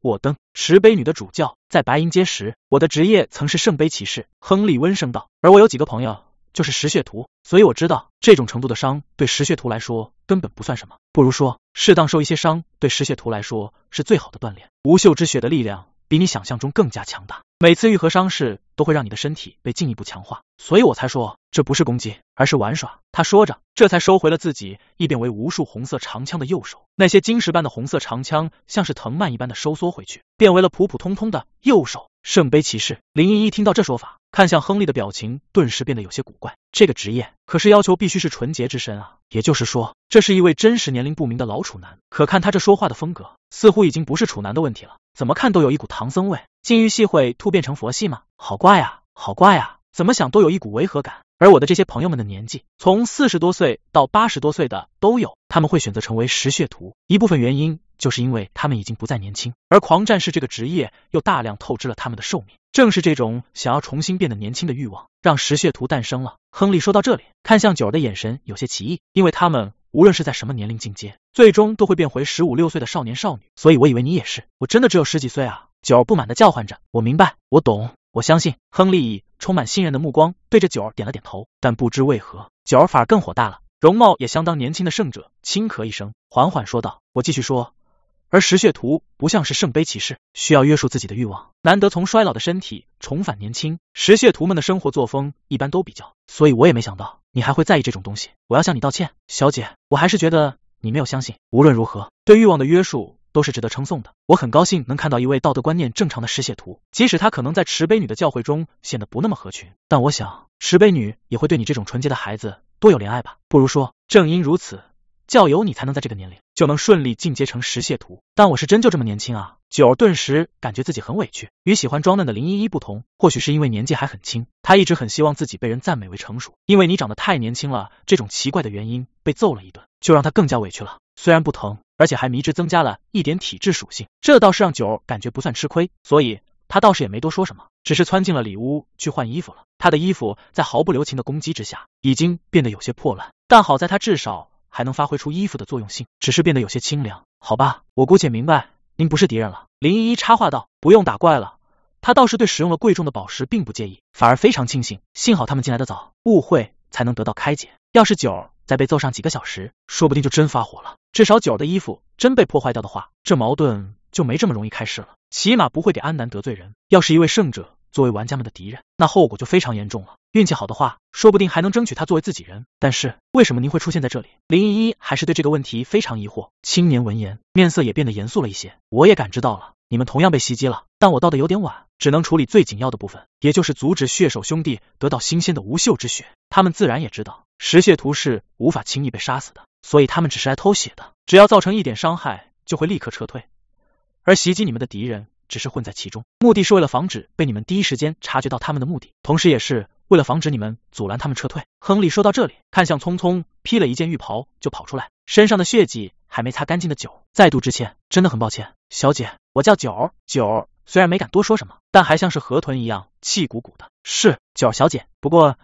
A: 我登，石碑女的主教。在白银街时，我的职业曾是圣杯骑士。”亨利温声道：“而我有几个朋友。”就是食血图，所以我知道这种程度的伤对食血图来说根本不算什么，不如说适当受一些伤对食血图来说是最好的锻炼。无袖之血的力量比你想象中更加强大，每次愈合伤势都会让你的身体被进一步强化，所以我才说这不是攻击，而是玩耍。他说着，这才收回了自己异变为无数红色长枪的右手，那些晶石般的红色长枪像是藤蔓一般的收缩回去，变为了普普通通的右手。圣杯骑士林毅一听到这说法，看向亨利的表情顿时变得有些古怪。这个职业可是要求必须是纯洁之身啊，也就是说，这是一位真实年龄不明的老处男。可看他这说话的风格，似乎已经不是处男的问题了，怎么看都有一股唐僧味。禁欲系会突变成佛系吗？好怪啊，好怪啊，怎么想都有一股违和感。而我的这些朋友们的年纪，从四十多岁到八十多岁的都有，他们会选择成为食血徒，一部分原因。就是因为他们已经不再年轻，而狂战士这个职业又大量透支了他们的寿命。正是这种想要重新变得年轻的欲望，让食血徒诞生了。亨利说到这里，看向九儿的眼神有些奇异，因为他们无论是在什么年龄进阶，最终都会变回十五六岁的少年少女。所以，我以为你也是，我真的只有十几岁啊！九儿不满的叫唤着。我明白，我懂，我相信。亨利以充满信任的目光对着九儿点了点头，但不知为何，九儿反而更火大了。容貌也相当年轻的圣者轻咳一声，缓缓说道：“我继续说。”而石血图不像是圣杯骑士，需要约束自己的欲望，难得从衰老的身体重返年轻。石血图们的生活作风一般都比较……所以我也没想到你还会在意这种东西，我要向你道歉，小姐。我还是觉得你没有相信。无论如何，对欲望的约束都是值得称颂的。我很高兴能看到一位道德观念正常的石血图，即使他可能在持杯女的教诲中显得不那么合群，但我想持杯女也会对你这种纯洁的孩子多有怜爱吧。不如说，正因如此。叫有你才能在这个年龄就能顺利进阶成实蟹图，但我是真就这么年轻啊！九儿顿时感觉自己很委屈。与喜欢装嫩的林依依不同，或许是因为年纪还很轻，她一直很希望自己被人赞美为成熟。因为你长得太年轻了，这种奇怪的原因被揍了一顿，就让她更加委屈了。虽然不疼，而且还迷之增加了一点体质属性，这倒是让九儿感觉不算吃亏，所以她倒是也没多说什么，只是窜进了里屋去换衣服了。她的衣服在毫不留情的攻击之下，已经变得有些破烂，但好在她至少。还能发挥出衣服的作用性，只是变得有些清凉。好吧，我姑且明白您不是敌人了。林依依插话道：“不用打怪了，他倒是对使用了贵重的宝石并不介意，反而非常庆幸，幸好他们进来的早，误会才能得到开解。要是九儿再被揍上几个小时，说不定就真发火了。至少九儿的衣服真被破坏掉的话，这矛盾就没这么容易开始了，起码不会给安南得罪人。要是一位圣者。”作为玩家们的敌人，那后果就非常严重了。运气好的话，说不定还能争取他作为自己人。但是，为什么您会出现在这里？林依依还是对这个问题非常疑惑。青年闻言，面色也变得严肃了一些。我也感知到了，你们同样被袭击了，但我到的有点晚，只能处理最紧要的部分，也就是阻止血手兄弟得到新鲜的无袖之血。他们自然也知道石血图是无法轻易被杀死的，所以他们只是来偷血的。只要造成一点伤害，就会立刻撤退。而袭击你们的敌人。只是混在其中，目的是为了防止被你们第一时间察觉到他们的目的，同时也是为了防止你们阻拦他们撤退。亨利说到这里，看向匆匆，披了一件浴袍就跑出来，身上的血迹还没擦干净的九，再度致歉，真的很抱歉，小姐，我叫九儿。九儿虽然没敢多说什么，但还像是河豚一样气鼓鼓的。是九儿小姐，不过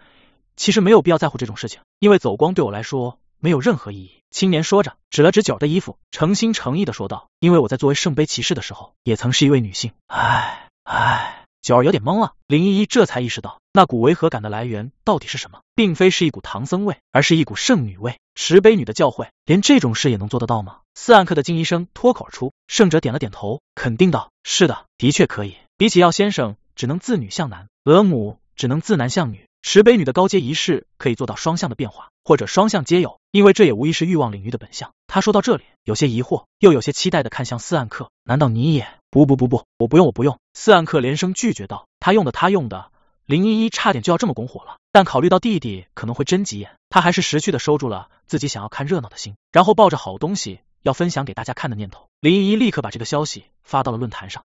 A: 其实没有必要在乎这种事情，因为走光对我来说。没有任何意义。青年说着，指了指九儿的衣服，诚心诚意的说道：“因为我在作为圣杯骑士的时候，也曾是一位女性。”哎哎，九儿有点懵了。林依依这才意识到，那股违和感的来源到底是什么，并非是一股唐僧味，而是一股圣女味。石碑女的教诲，连这种事也能做得到吗？四暗刻的金医生脱口而出。圣者点了点头，肯定道：“是的，的确可以。比起药先生，只能自女向男，额母只能自男向女。”石碑女的高阶仪式可以做到双向的变化，或者双向皆有，因为这也无疑是欲望领域的本相。他说到这里，有些疑惑，又有些期待的看向四暗客，难道你也？不不不不，我不用，我不用。四暗客连声拒绝道。他用的，他用的。林依依差点就要这么拱火了，但考虑到弟弟可能会真急眼，他还是识趣的收住了自己想要看热闹的心，然后抱着好东西要分享给大家看的念头，林依依立刻把这个消息发到了论坛上。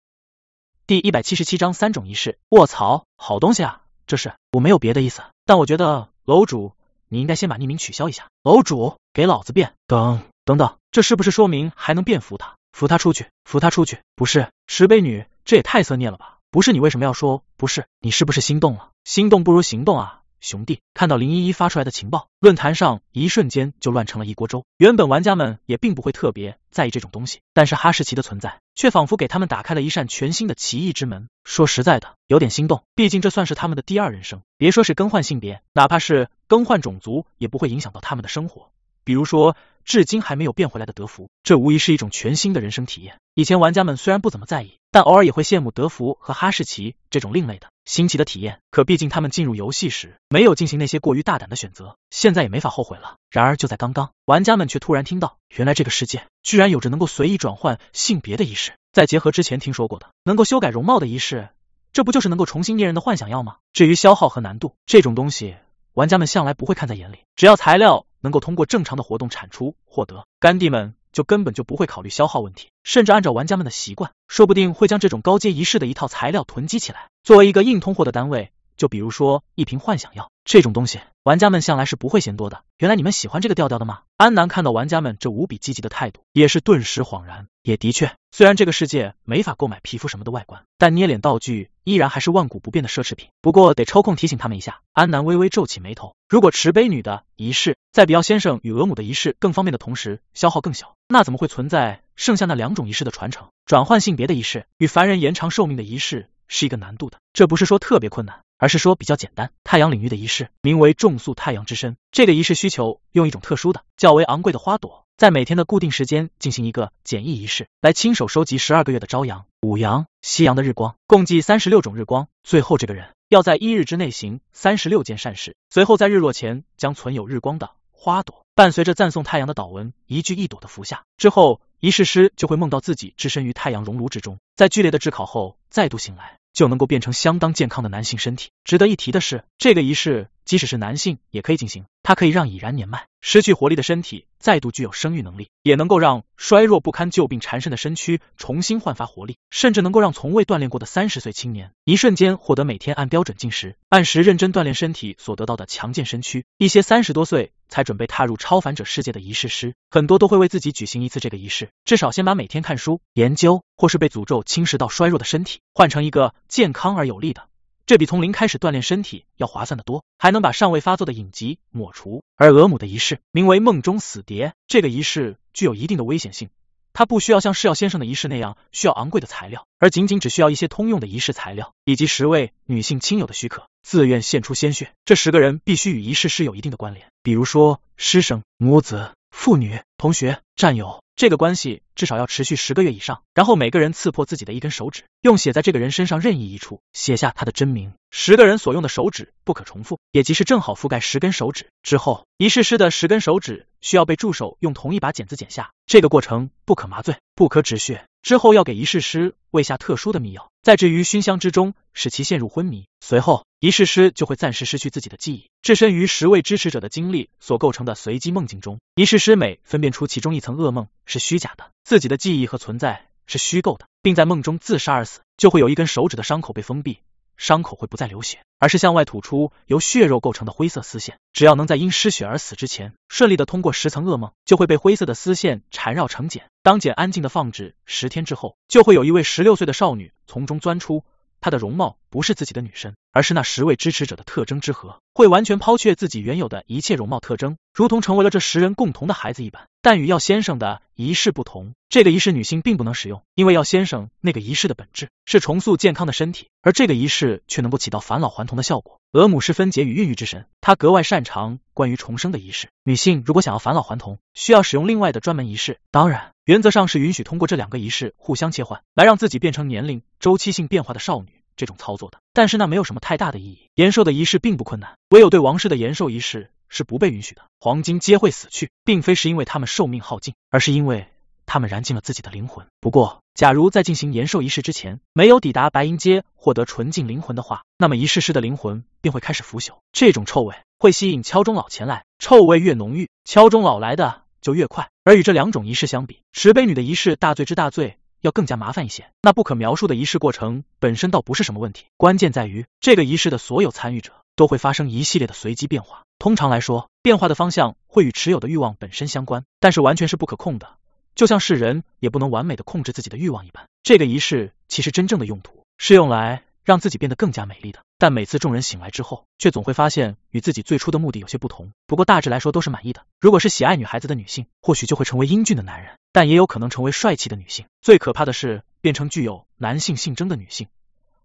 A: 第一百七十七章三种仪式，卧槽，好东西啊！这是我没有别的意思，但我觉得楼主你应该先把匿名取消一下。楼主给老子变，等等等，这是不是说明还能变服他？扶他出去，扶他出去，不是石碑女，这也太色孽了吧？不是你为什么要说？不是你是不是心动了？心动不如行动啊！兄弟看到林依依发出来的情报，论坛上一瞬间就乱成了一锅粥。原本玩家们也并不会特别在意这种东西，但是哈士奇的存在，却仿佛给他们打开了一扇全新的奇异之门。说实在的，有点心动，毕竟这算是他们的第二人生。别说是更换性别，哪怕是更换种族，也不会影响到他们的生活。比如说，至今还没有变回来的德芙，这无疑是一种全新的人生体验。以前玩家们虽然不怎么在意，但偶尔也会羡慕德芙和哈士奇这种另类的新奇的体验。可毕竟他们进入游戏时没有进行那些过于大胆的选择，现在也没法后悔了。然而就在刚刚，玩家们却突然听到，原来这个世界居然有着能够随意转换性别的仪式。再结合之前听说过的能够修改容貌的仪式，这不就是能够重新捏人的幻想药吗？至于消耗和难度这种东西，玩家们向来不会看在眼里，只要材料。能够通过正常的活动产出获得，干地们就根本就不会考虑消耗问题，甚至按照玩家们的习惯，说不定会将这种高阶仪式的一套材料囤积起来，作为一个硬通货的单位。就比如说一瓶幻想药这种东西，玩家们向来是不会嫌多的。原来你们喜欢这个调调的吗？安南看到玩家们这无比积极的态度，也是顿时恍然。也的确，虽然这个世界没法购买皮肤什么的外观，但捏脸道具依然还是万古不变的奢侈品。不过得抽空提醒他们一下。安南微微皱起眉头。如果持杯女的仪式，在比奥先生与额母的仪式更方便的同时，消耗更小，那怎么会存在剩下那两种仪式的传承？转换性别的仪式与凡人延长寿命的仪式是一个难度的，这不是说特别困难。而是说比较简单，太阳领域的仪式名为“重塑太阳之身”。这个仪式需求用一种特殊的、较为昂贵的花朵，在每天的固定时间进行一个简易仪式，来亲手收集十二个月的朝阳、午阳、夕阳的日光，共计三十六种日光。最后，这个人要在一日之内行三十六件善事，随后在日落前将存有日光的花朵，伴随着赞颂太阳的祷文，一句一朵的服下之后，仪式师就会梦到自己置身于太阳熔炉之中，在剧烈的炙烤后再度醒来。就能够变成相当健康的男性身体。值得一提的是，这个仪式。即使是男性也可以进行，它可以让已然年迈、失去活力的身体再度具有生育能力，也能够让衰弱不堪、旧病缠身的身躯重新焕发活力，甚至能够让从未锻炼过的三十岁青年，一瞬间获得每天按标准进食、按时认真锻炼身体所得到的强健身躯。一些三十多岁才准备踏入超凡者世界的仪式师，很多都会为自己举行一次这个仪式，至少先把每天看书、研究或是被诅咒侵蚀到衰弱的身体，换成一个健康而有力的。这比从零开始锻炼身体要划算的多，还能把尚未发作的隐疾抹除。而额姆的仪式名为梦中死蝶，这个仪式具有一定的危险性。它不需要像释药先生的仪式那样需要昂贵的材料，而仅仅只需要一些通用的仪式材料，以及十位女性亲友的许可，自愿献出鲜血。这十个人必须与仪式师有一定的关联，比如说师生、母子、父女、同学、战友，这个关系。至少要持续十个月以上，然后每个人刺破自己的一根手指，用血在这个人身上任意一处写下他的真名。十个人所用的手指不可重复，也即是正好覆盖十根手指。之后，仪式师的十根手指需要被助手用同一把剪子剪下。这个过程不可麻醉，不可止血。之后要给仪式师喂下特殊的迷药，再置于熏香之中，使其陷入昏迷。随后，仪式师就会暂时失去自己的记忆，置身于十位支持者的经历所构成的随机梦境中。仪式师每分辨出其中一层噩梦是虚假的。自己的记忆和存在是虚构的，并在梦中自杀而死，就会有一根手指的伤口被封闭，伤口会不再流血，而是向外吐出由血肉构成的灰色丝线。只要能在因失血而死之前顺利的通过十层噩梦，就会被灰色的丝线缠绕成茧。当茧安静的放置十天之后，就会有一位十六岁的少女从中钻出，她的容貌。不是自己的女神，而是那十位支持者的特征之和，会完全抛却自己原有的一切容貌特征，如同成为了这十人共同的孩子一般。但与药先生的仪式不同，这个仪式女性并不能使用，因为药先生那个仪式的本质是重塑健康的身体，而这个仪式却能够起到返老还童的效果。俄母是分解与孕育之神，她格外擅长关于重生的仪式。女性如果想要返老还童，需要使用另外的专门仪式。当然，原则上是允许通过这两个仪式互相切换，来让自己变成年龄周期性变化的少女。这种操作的，但是那没有什么太大的意义。延寿的仪式并不困难，唯有对王室的延寿仪式是不被允许的。黄金皆会死去，并非是因为他们寿命耗尽，而是因为他们燃尽了自己的灵魂。不过，假如在进行延寿仪式之前没有抵达白银街获得纯净灵魂的话，那么仪式师的灵魂便会开始腐朽，这种臭味会吸引敲钟老前来，臭味越浓郁，敲钟老来的就越快。而与这两种仪式相比，石碑女的仪式大罪之大罪。要更加麻烦一些，那不可描述的仪式过程本身倒不是什么问题，关键在于这个仪式的所有参与者都会发生一系列的随机变化，通常来说，变化的方向会与持有的欲望本身相关，但是完全是不可控的，就像是人也不能完美的控制自己的欲望一般。这个仪式其实真正的用途是用来让自己变得更加美丽的，但每次众人醒来之后，却总会发现与自己最初的目的有些不同，不过大致来说都是满意的。如果是喜爱女孩子的女性，或许就会成为英俊的男人。但也有可能成为帅气的女性。最可怕的是变成具有男性性征的女性，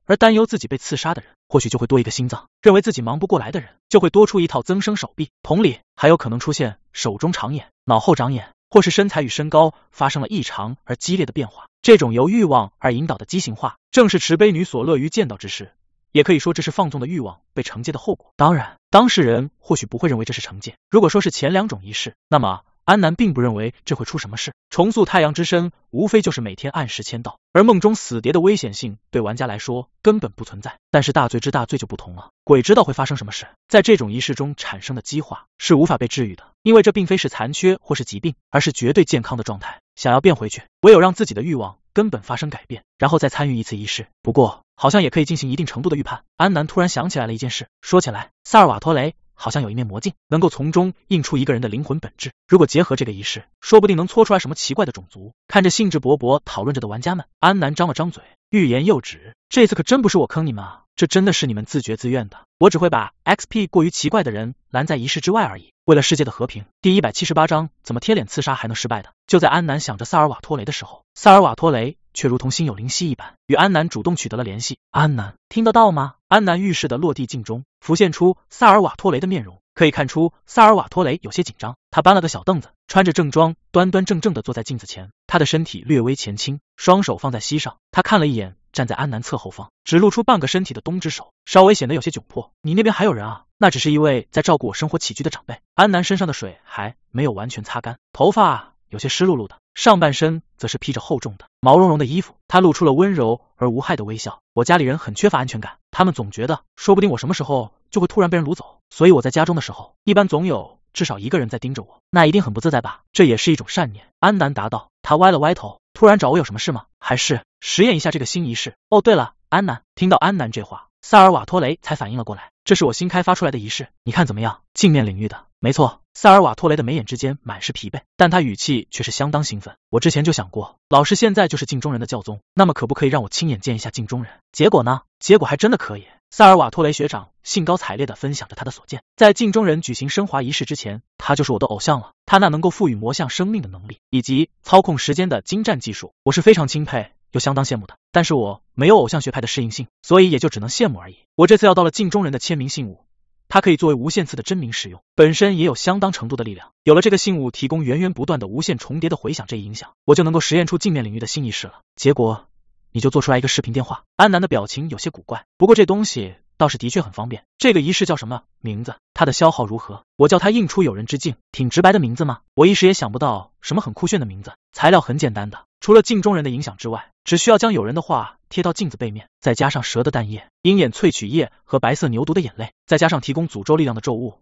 A: 而担忧自己被刺杀的人，或许就会多一个心脏；认为自己忙不过来的人，就会多出一套增生手臂。同理，还有可能出现手中长眼、脑后长眼，或是身材与身高发生了异常而激烈的变化。这种由欲望而引导的畸形化，正是慈杯女所乐于见到之事。也可以说，这是放纵的欲望被惩戒的后果。当然，当事人或许不会认为这是惩戒。如果说是前两种仪式，那么。安南并不认为这会出什么事，重塑太阳之身无非就是每天按时签到，而梦中死蝶的危险性对玩家来说根本不存在。但是大罪之大罪就不同了，鬼知道会发生什么事，在这种仪式中产生的激化是无法被治愈的，因为这并非是残缺或是疾病，而是绝对健康的状态。想要变回去，唯有让自己的欲望根本发生改变，然后再参与一次仪式。不过，好像也可以进行一定程度的预判。安南突然想起来了一件事，说起来，萨尔瓦托雷。好像有一面魔镜，能够从中映出一个人的灵魂本质。如果结合这个仪式，说不定能搓出来什么奇怪的种族。看着兴致勃勃讨论着的玩家们，安南张了张嘴，欲言又止。这次可真不是我坑你们啊，这真的是你们自觉自愿的，我只会把 X P 过于奇怪的人拦在仪式之外而已。为了世界的和平。第一百七十八章，怎么贴脸刺杀还能失败的？就在安南想着萨尔瓦托雷的时候，萨尔瓦托雷。却如同心有灵犀一般，与安南主动取得了联系。安南，听得到吗？安南浴室的落地镜中浮现出萨尔瓦托雷的面容，可以看出萨尔瓦托雷有些紧张。他搬了个小凳子，穿着正装，端端正正的坐在镜子前。他的身体略微前倾，双手放在膝上。他看了一眼站在安南侧后方，只露出半个身体的东之手，稍微显得有些窘迫。你那边还有人啊？那只是一位在照顾我生活起居的长辈。安南身上的水还没有完全擦干，头发有些湿漉漉的。上半身则是披着厚重的毛茸茸的衣服，他露出了温柔而无害的微笑。我家里人很缺乏安全感，他们总觉得说不定我什么时候就会突然被人掳走，所以我在家中的时候，一般总有至少一个人在盯着我，那一定很不自在吧？这也是一种善念。”安南答道，他歪了歪头，突然找我有什么事吗？还是实验一下这个新仪式？哦，对了，安南听到安南这话，萨尔瓦托雷才反应了过来，这是我新开发出来的仪式，你看怎么样？镜面领域的，没错。塞尔瓦托雷的眉眼之间满是疲惫，但他语气却是相当兴奋。我之前就想过，老师现在就是镜中人的教宗，那么可不可以让我亲眼见一下镜中人？结果呢？结果还真的可以。塞尔瓦托雷学长兴高采烈地分享着他的所见，在镜中人举行升华仪式之前，他就是我的偶像了。他那能够赋予魔像生命的能力，以及操控时间的精湛技术，我是非常钦佩又相当羡慕的。但是我没有偶像学派的适应性，所以也就只能羡慕而已。我这次要到了镜中人的签名信物。它可以作为无限次的真名使用，本身也有相当程度的力量。有了这个信物，提供源源不断的无限重叠的回响这一影响，我就能够实验出镜面领域的新仪式了。结果你就做出来一个视频电话。安南的表情有些古怪，不过这东西倒是的确很方便。这个仪式叫什么名字？它的消耗如何？我叫它映出有人之镜，挺直白的名字吗？我一时也想不到什么很酷炫的名字。材料很简单的，除了镜中人的影响之外。只需要将友人的话贴到镜子背面，再加上蛇的蛋液、鹰眼萃取液和白色牛犊的眼泪，再加上提供诅咒力量的咒物。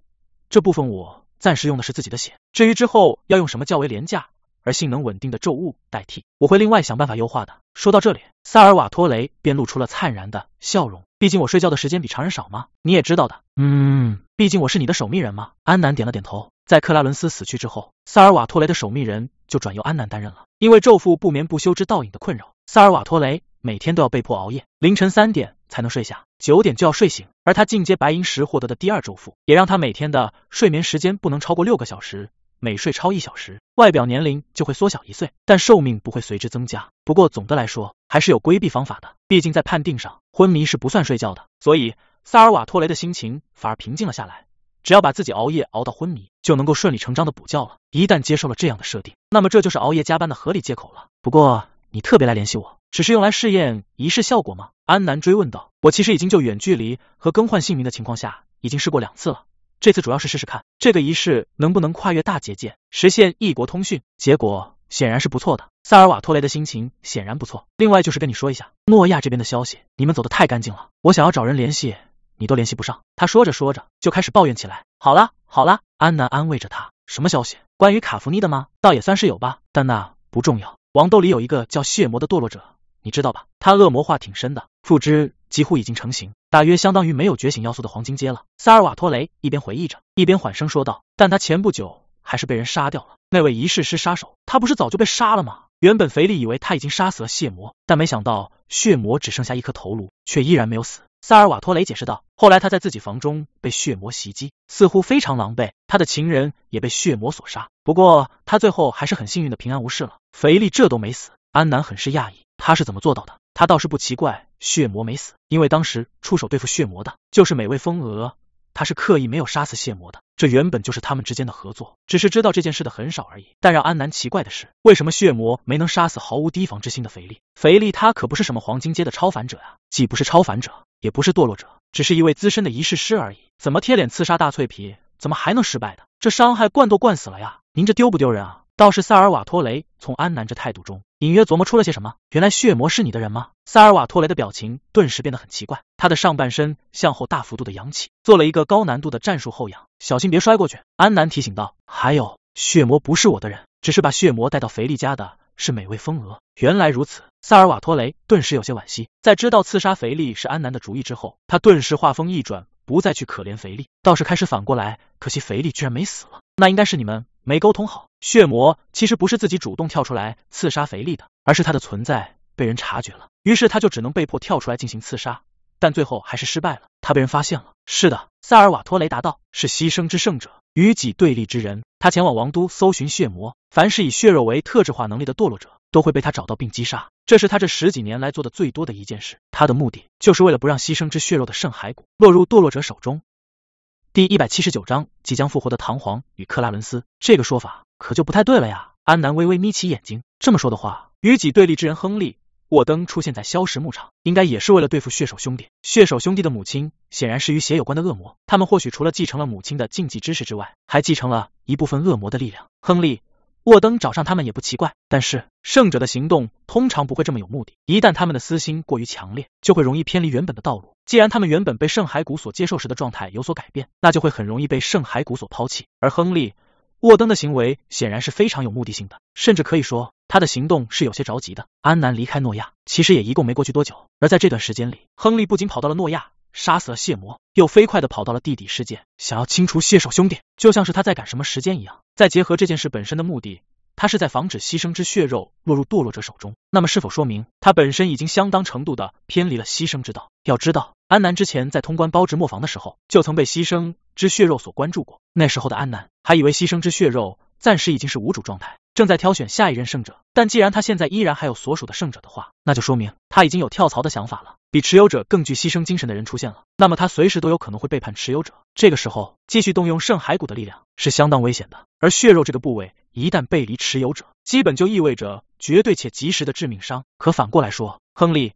A: 这部分我暂时用的是自己的血，至于之后要用什么较为廉价而性能稳定的咒物代替，我会另外想办法优化的。说到这里，萨尔瓦托雷便露出了灿然的笑容。毕竟我睡觉的时间比常人少吗？你也知道的。嗯，毕竟我是你的守密人吗？安南点了点头。在克拉伦斯死去之后，萨尔瓦托雷的守密人就转由安南担任了，因为咒父不眠不休之倒影的困扰。萨尔瓦托雷每天都要被迫熬夜，凌晨三点才能睡下，九点就要睡醒。而他进阶白银时获得的第二周复，也让他每天的睡眠时间不能超过六个小时，每睡超一小时，外表年龄就会缩小一岁，但寿命不会随之增加。不过总的来说，还是有规避方法的。毕竟在判定上，昏迷是不算睡觉的，所以萨尔瓦托雷的心情反而平静了下来。只要把自己熬夜熬到昏迷，就能够顺理成章的补觉了。一旦接受了这样的设定，那么这就是熬夜加班的合理借口了。不过。你特别来联系我，只是用来试验仪式效果吗？安南追问道。我其实已经就远距离和更换姓名的情况下，已经试过两次了。这次主要是试试看这个仪式能不能跨越大结界，实现异国通讯。结果显然是不错的。萨尔瓦托雷的心情显然不错。另外就是跟你说一下诺亚这边的消息，你们走的太干净了，我想要找人联系你都联系不上。他说着说着就开始抱怨起来。好啦好啦，安南安慰着他。什么消息？关于卡芙妮的吗？倒也算是有吧，但那不重要。王豆里有一个叫血魔的堕落者，你知道吧？他恶魔化挺深的，附肢几乎已经成型，大约相当于没有觉醒要素的黄金阶了。萨尔瓦托雷一边回忆着，一边缓声说道：“但他前不久还是被人杀掉了。那位仪式师杀手，他不是早就被杀了吗？原本肥力以为他已经杀死了血魔，但没想到血魔只剩下一颗头颅，却依然没有死。”萨尔瓦托雷解释道：“后来他在自己房中被血魔袭击，似乎非常狼狈。他的情人也被血魔所杀。不过他最后还是很幸运的，平安无事了。”肥力这都没死，安南很是讶异，他是怎么做到的？他倒是不奇怪血魔没死，因为当时出手对付血魔的就是美味蜂蛾，他是刻意没有杀死血魔的。这原本就是他们之间的合作，只是知道这件事的很少而已。但让安南奇怪的是，为什么血魔没能杀死毫无提防之心的肥力？肥力他可不是什么黄金阶的超凡者啊，既不是超凡者。也不是堕落者，只是一位资深的仪式师而已。怎么贴脸刺杀大脆皮，怎么还能失败的？这伤害灌都灌死了呀！您这丢不丢人啊？倒是萨尔瓦托雷从安南这态度中隐约琢磨出了些什么。原来血魔是你的人吗？萨尔瓦托雷的表情顿时变得很奇怪，他的上半身向后大幅度的扬起，做了一个高难度的战术后仰，小心别摔过去。安南提醒道。还有，血魔不是我的人，只是把血魔带到肥力家的。是美味蜂蛾，原来如此。萨尔瓦托雷顿时有些惋惜，在知道刺杀肥力是安南的主意之后，他顿时话锋一转，不再去可怜肥力，倒是开始反过来，可惜肥力居然没死了，那应该是你们没沟通好。血魔其实不是自己主动跳出来刺杀肥力的，而是他的存在被人察觉了，于是他就只能被迫跳出来进行刺杀，但最后还是失败了，他被人发现了。是的，萨尔瓦托雷答道，是牺牲之圣者。与己对立之人，他前往王都搜寻血魔，凡是以血肉为特质化能力的堕落者，都会被他找到并击杀。这是他这十几年来做的最多的一件事。他的目的就是为了不让牺牲之血肉的圣骸骨落入堕落者手中。第一百七十九章，即将复活的唐皇与克拉伦斯，这个说法可就不太对了呀！安南微微眯起眼睛，这么说的话，与己对立之人亨利。沃登出现在硝石牧场，应该也是为了对付血手兄弟。血手兄弟的母亲显然是与血有关的恶魔，他们或许除了继承了母亲的禁忌知识之外，还继承了一部分恶魔的力量。亨利沃登找上他们也不奇怪，但是圣者的行动通常不会这么有目的。一旦他们的私心过于强烈，就会容易偏离原本的道路。既然他们原本被圣骸谷所接受时的状态有所改变，那就会很容易被圣骸谷所抛弃。而亨利。沃登的行为显然是非常有目的性的，甚至可以说他的行动是有些着急的。安南离开诺亚其实也一共没过去多久，而在这段时间里，亨利不仅跑到了诺亚杀死了蟹魔，又飞快的跑到了地底世界，想要清除蟹手兄弟，就像是他在赶什么时间一样。再结合这件事本身的目的。他是在防止牺牲之血肉落入堕落者手中，那么是否说明他本身已经相当程度的偏离了牺牲之道？要知道，安南之前在通关包直磨坊的时候，就曾被牺牲之血肉所关注过。那时候的安南还以为牺牲之血肉暂时已经是无主状态。正在挑选下一任圣者，但既然他现在依然还有所属的圣者的话，那就说明他已经有跳槽的想法了。比持有者更具牺牲精神的人出现了，那么他随时都有可能会背叛持有者。这个时候继续动用圣骸骨的力量是相当危险的。而血肉这个部位一旦背离持有者，基本就意味着绝对且及时的致命伤。可反过来说，亨利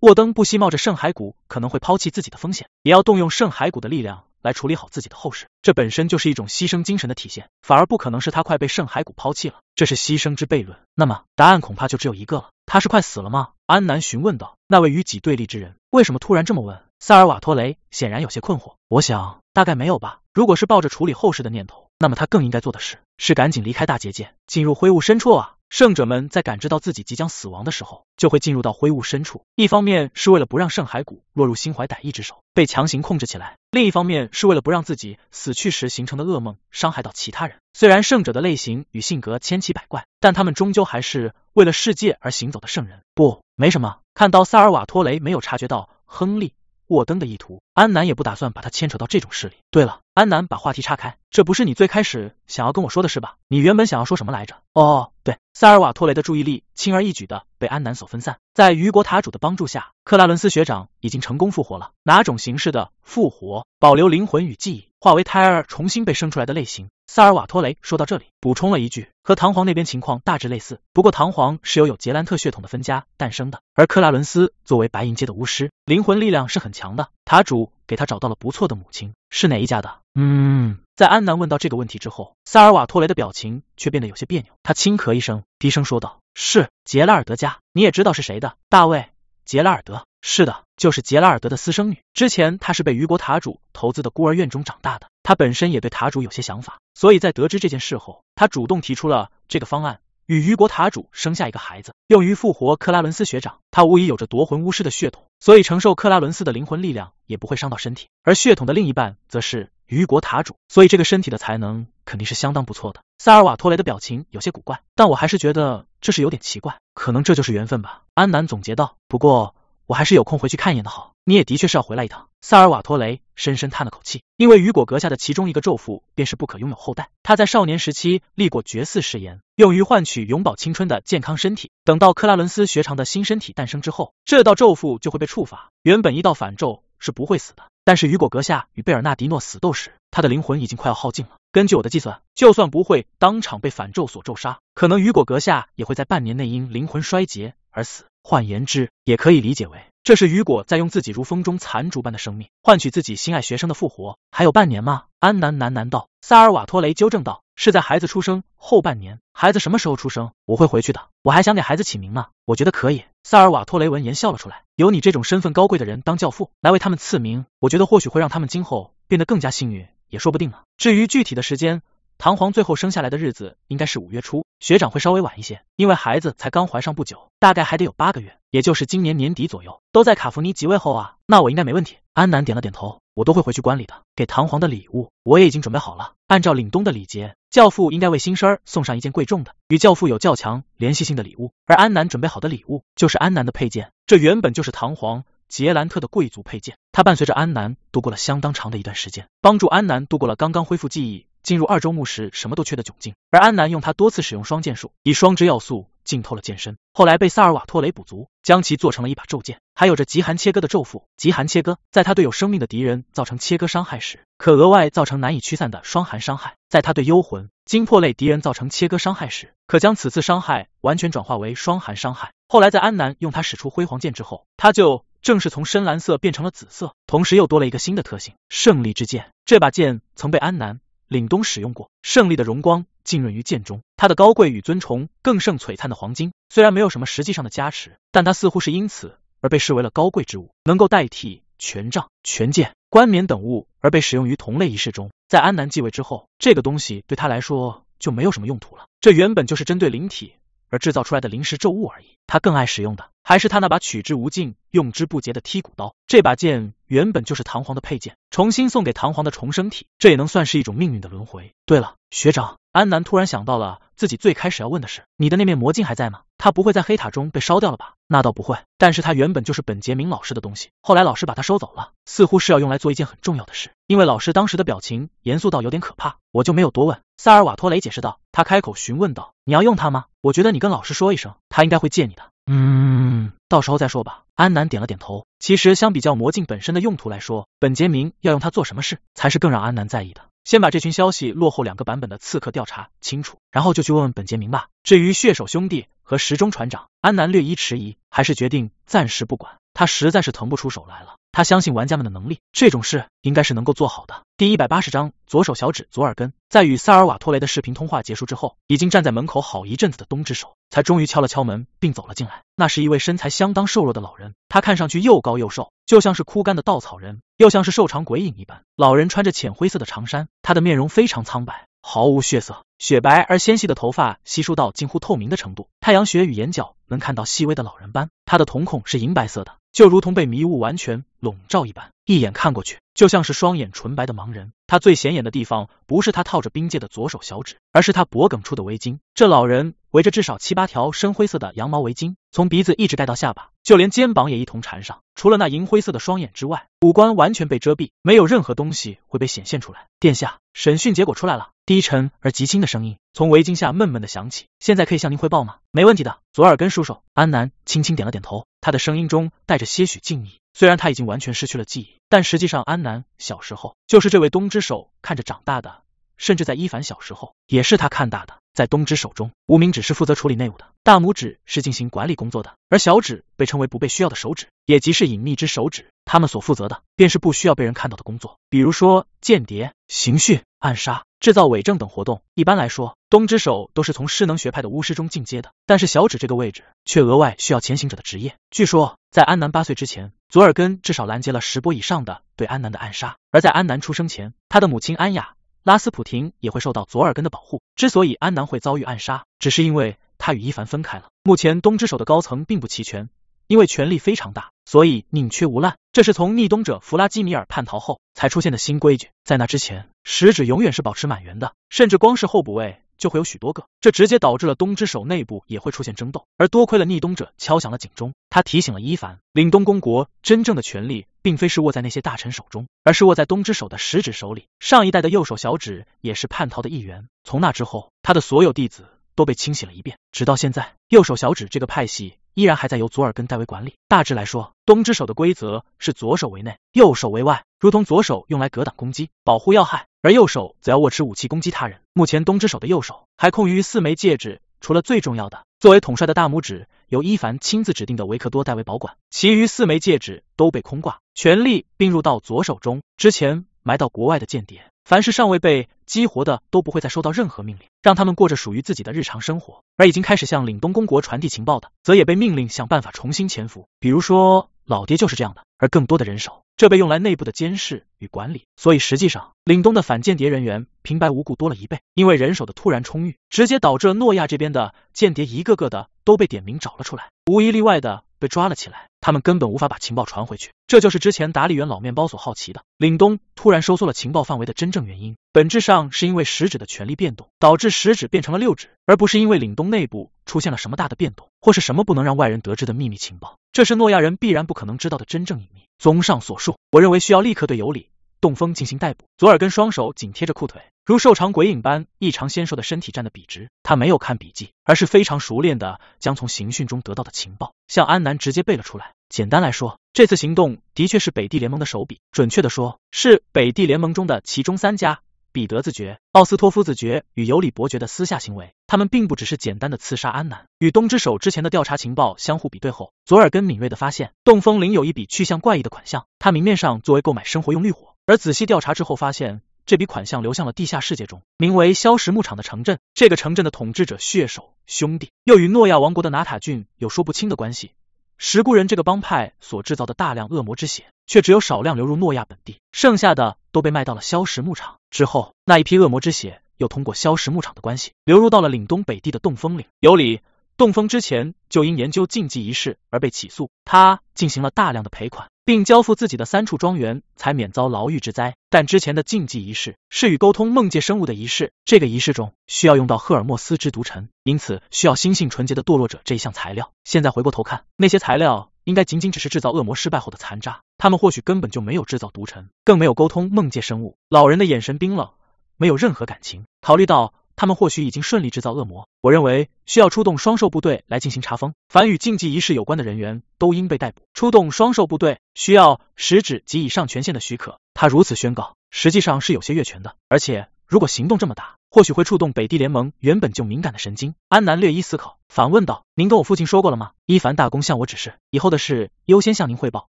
A: 沃登不惜冒着圣骸骨可能会抛弃自己的风险，也要动用圣骸骨的力量。来处理好自己的后事，这本身就是一种牺牲精神的体现，反而不可能是他快被圣海谷抛弃了，这是牺牲之悖论。那么答案恐怕就只有一个，了，他是快死了吗？安南询问道。那位与己对立之人为什么突然这么问？塞尔瓦托雷显然有些困惑。我想大概没有吧。如果是抱着处理后事的念头，那么他更应该做的事。是赶紧离开大结界，进入灰雾深处啊！圣者们在感知到自己即将死亡的时候，就会进入到灰雾深处。一方面是为了不让圣海谷落入心怀歹意之手，被强行控制起来；另一方面是为了不让自己死去时形成的噩梦伤害到其他人。虽然圣者的类型与性格千奇百怪，但他们终究还是为了世界而行走的圣人。不，没什么。看到萨尔瓦托雷没有察觉到亨利沃登的意图，安南也不打算把他牵扯到这种事里。对了。安南把话题岔开，这不是你最开始想要跟我说的事吧？你原本想要说什么来着？哦，对，塞尔瓦托雷的注意力轻而易举的被安南所分散，在雨国塔主的帮助下，克拉伦斯学长已经成功复活了，哪种形式的复活？保留灵魂与记忆，化为胎儿重新被生出来的类型。萨尔瓦托雷说到这里，补充了一句：“和唐皇那边情况大致类似，不过唐皇是由有杰兰特血统的分家诞生的，而克拉伦斯作为白银阶的巫师，灵魂力量是很强的。塔主给他找到了不错的母亲，是哪一家的？”嗯，在安南问到这个问题之后，萨尔瓦托雷的表情却变得有些别扭，他轻咳一声，低声说道：“是杰拉尔德家，你也知道是谁的，大卫·杰拉尔德。”是的，就是杰拉尔德的私生女。之前她是被雨国塔主投资的孤儿院中长大的，她本身也对塔主有些想法，所以在得知这件事后，她主动提出了这个方案，与雨国塔主生下一个孩子，用于复活克拉伦斯学长。他无疑有着夺魂巫师的血统，所以承受克拉伦斯的灵魂力量也不会伤到身体。而血统的另一半则是雨国塔主，所以这个身体的才能肯定是相当不错的。萨尔瓦托雷的表情有些古怪，但我还是觉得这是有点奇怪，可能这就是缘分吧。安南总结道。不过。我还是有空回去看一眼的好。你也的确是要回来一趟。萨尔瓦托雷深深叹了口气，因为雨果阁下的其中一个咒符便是不可拥有后代。他在少年时期立过绝嗣誓言，用于换取永葆青春的健康身体。等到克拉伦斯学长的新身体诞生之后，这道咒符就会被触发。原本一道反咒是不会死的，但是雨果阁下与贝尔纳迪诺死斗时，他的灵魂已经快要耗尽了。根据我的计算，就算不会当场被反咒所咒杀，可能雨果阁下也会在半年内因灵魂衰竭而死。换言之，也可以理解为，这是雨果在用自己如风中残烛般的生命，换取自己心爱学生的复活。还有半年吗？安南喃喃道。萨尔瓦托雷纠正道，是在孩子出生后半年。孩子什么时候出生？我会回去的，我还想给孩子起名呢。我觉得可以。萨尔瓦托雷闻言笑了出来，有你这种身份高贵的人当教父，来为他们赐名，我觉得或许会让他们今后变得更加幸运，也说不定呢。至于具体的时间。唐皇最后生下来的日子应该是五月初，学长会稍微晚一些，因为孩子才刚怀上不久，大概还得有八个月，也就是今年年底左右。都在卡弗尼即位后啊，那我应该没问题。安南点了点头，我都会回去观礼的。给唐皇的礼物我也已经准备好了，按照凛冬的礼节，教父应该为新生儿送上一件贵重的、与教父有较强联系性的礼物。而安南准备好的礼物就是安南的佩剑，这原本就是唐皇杰兰特的贵族佩剑，他伴随着安南度过了相当长的一段时间，帮助安南度过了刚刚恢复记忆。进入二周目时什么都缺的窘境，而安南用他多次使用双剑术，以双之要素浸透了剑身。后来被萨尔瓦托雷补足，将其做成了一把咒剑，还有着极寒切割的咒符。极寒切割，在他对有生命的敌人造成切割伤害时，可额外造成难以驱散的霜寒伤害；在他对幽魂、精魄类敌人造成切割伤害时，可将此次伤害完全转化为霜寒伤害。后来在安南用它使出辉煌剑之后，它就正是从深蓝色变成了紫色，同时又多了一个新的特性——胜利之剑。这把剑曾被安南。凛冬使用过，胜利的荣光浸润于剑中，他的高贵与尊崇更胜璀璨的黄金。虽然没有什么实际上的加持，但它似乎是因此而被视为了高贵之物，能够代替权杖、权剑、冠冕等物而被使用于同类仪式中。在安南继位之后，这个东西对他来说就没有什么用途了。这原本就是针对灵体。而制造出来的临时咒物而已。他更爱使用的，还是他那把取之无尽、用之不竭的剔骨刀。这把剑原本就是唐皇的佩剑，重新送给唐皇的重生体，这也能算是一种命运的轮回。对了，学长，安南突然想到了。自己最开始要问的是，你的那面魔镜还在吗？它不会在黑塔中被烧掉了吧？那倒不会，但是它原本就是本杰明老师的东西，后来老师把它收走了，似乎是要用来做一件很重要的事，因为老师当时的表情严肃到有点可怕，我就没有多问。萨尔瓦托雷解释道，他开口询问道，你要用它吗？我觉得你跟老师说一声，他应该会借你的。嗯，到时候再说吧。安南点了点头。其实相比较魔镜本身的用途来说，本杰明要用它做什么事，才是更让安南在意的。先把这群消息落后两个版本的刺客调查清楚，然后就去问问本杰明吧。至于血手兄弟和时钟船长，安南略一迟疑，还是决定暂时不管，他实在是腾不出手来了。他相信玩家们的能力，这种事应该是能够做好的。第一百八十章左手小指左耳根，在与塞尔瓦托雷的视频通话结束之后，已经站在门口好一阵子的东之手，才终于敲了敲门，并走了进来。那是一位身材相当瘦弱的老人，他看上去又高又瘦，就像是枯干的稻草人，又像是瘦长鬼影一般。老人穿着浅灰色的长衫，他的面容非常苍白，毫无血色。雪白而纤细的头发稀疏到近乎透明的程度，太阳穴与眼角能看到细微的老人斑。他的瞳孔是银白色的，就如同被迷雾完全笼罩一般，一眼看过去就像是双眼纯白的盲人。他最显眼的地方不是他套着冰戒的左手小指，而是他脖梗处的围巾。这老人围着至少七八条深灰色的羊毛围巾，从鼻子一直戴到下巴，就连肩膀也一同缠上。除了那银灰色的双眼之外，五官完全被遮蔽，没有任何东西会被显现出来。殿下，审讯结果出来了。低沉而极轻的声音从围巾下闷闷的响起。现在可以向您汇报吗？没问题的，左耳根叔叔。安南轻轻点了点头，他的声音中带着些许敬意。虽然他已经完全失去了记忆，但实际上安南小时候就是这位东之手看着长大的，甚至在伊凡小时候也是他看大的。在东之手中，无名指是负责处理内务的，大拇指是进行管理工作的，而小指被称为不被需要的手指，也即是隐秘之手指。他们所负责的便是不需要被人看到的工作，比如说间谍、刑讯、暗杀。制造伪证等活动，一般来说，东之手都是从势能学派的巫师中进阶的。但是小指这个位置，却额外需要前行者的职业。据说，在安南八岁之前，左耳根至少拦截了十波以上的对安南的暗杀。而在安南出生前，他的母亲安雅拉斯普廷也会受到左耳根的保护。之所以安南会遭遇暗杀，只是因为他与伊凡分开了。目前东之手的高层并不齐全。因为权力非常大，所以宁缺毋滥，这是从逆东者弗拉基米尔叛逃后才出现的新规矩。在那之前，食指永远是保持满员的，甚至光是候补位就会有许多个，这直接导致了东之手内部也会出现争斗。而多亏了逆东者敲响了警钟，他提醒了伊凡，领东公国真正的权力并非是握在那些大臣手中，而是握在东之手的食指手里。上一代的右手小指也是叛逃的一员，从那之后，他的所有弟子都被清洗了一遍，直到现在，右手小指这个派系。依然还在由佐尔根代为管理。大致来说，东之手的规则是左手为内，右手为外。如同左手用来格挡攻击，保护要害，而右手则要握持武器攻击他人。目前东之手的右手还空余四枚戒指，除了最重要的作为统帅的大拇指由伊凡亲自指定的维克多代为保管，其余四枚戒指都被空挂，权力并入到左手中。之前埋到国外的间谍。凡是尚未被激活的，都不会再收到任何命令，让他们过着属于自己的日常生活；而已经开始向凛东公国传递情报的，则也被命令想办法重新潜伏。比如说，老爹就是这样的。而更多的人手，这被用来内部的监视与管理，所以实际上凛东的反间谍人员平白无故多了一倍。因为人手的突然充裕，直接导致诺亚这边的间谍一个个的都被点名找了出来，无一例外的被抓了起来。他们根本无法把情报传回去，这就是之前达利园老面包所好奇的凛冬突然收缩了情报范围的真正原因。本质上是因为食指的权力变动，导致食指变成了六指，而不是因为凛冬内部出现了什么大的变动，或是什么不能让外人得知的秘密情报。这是诺亚人必然不可能知道的真正隐秘。综上所述，我认为需要立刻对尤里。洞风进行逮捕。左耳根双手紧贴着裤腿，如瘦长鬼影般异常纤瘦的身体站得笔直。他没有看笔记，而是非常熟练的将从刑讯中得到的情报向安南直接背了出来。简单来说，这次行动的确是北地联盟的手笔，准确的说，是北地联盟中的其中三家——彼得子爵、奥斯托夫子爵与尤里伯爵的私下行为。他们并不只是简单的刺杀安南。与东之手之前的调查情报相互比对后，左耳根敏锐的发现，洞风林有一笔去向怪异的款项。他明面上作为购买生活用绿火。而仔细调查之后，发现这笔款项流向了地下世界中名为“硝石牧场”的城镇。这个城镇的统治者血手兄弟，又与诺亚王国的拿塔郡有说不清的关系。石固人这个帮派所制造的大量恶魔之血，却只有少量流入诺亚本地，剩下的都被卖到了硝石牧场。之后，那一批恶魔之血又通过硝石牧场的关系，流入到了岭东北地的冻风岭。有里。动风之前就因研究禁忌仪式而被起诉，他进行了大量的赔款，并交付自己的三处庄园才免遭牢狱之灾。但之前的禁忌仪式是与沟通梦界生物的仪式，这个仪式中需要用到赫尔墨斯之毒尘，因此需要心性纯洁的堕落者这一项材料。现在回过头看，那些材料应该仅仅只是制造恶魔失败后的残渣，他们或许根本就没有制造毒尘，更没有沟通梦界生物。老人的眼神冰冷，没有任何感情。考虑到。他们或许已经顺利制造恶魔，我认为需要出动双兽部队来进行查封，凡与竞技仪式有关的人员都应被逮捕。出动双兽部队需要食指及以上权限的许可。他如此宣告，实际上是有些越权的，而且如果行动这么大，或许会触动北地联盟原本就敏感的神经。安南略一思考，反问道：“您跟我父亲说过了吗？”伊凡大公向我指示，以后的事优先向您汇报。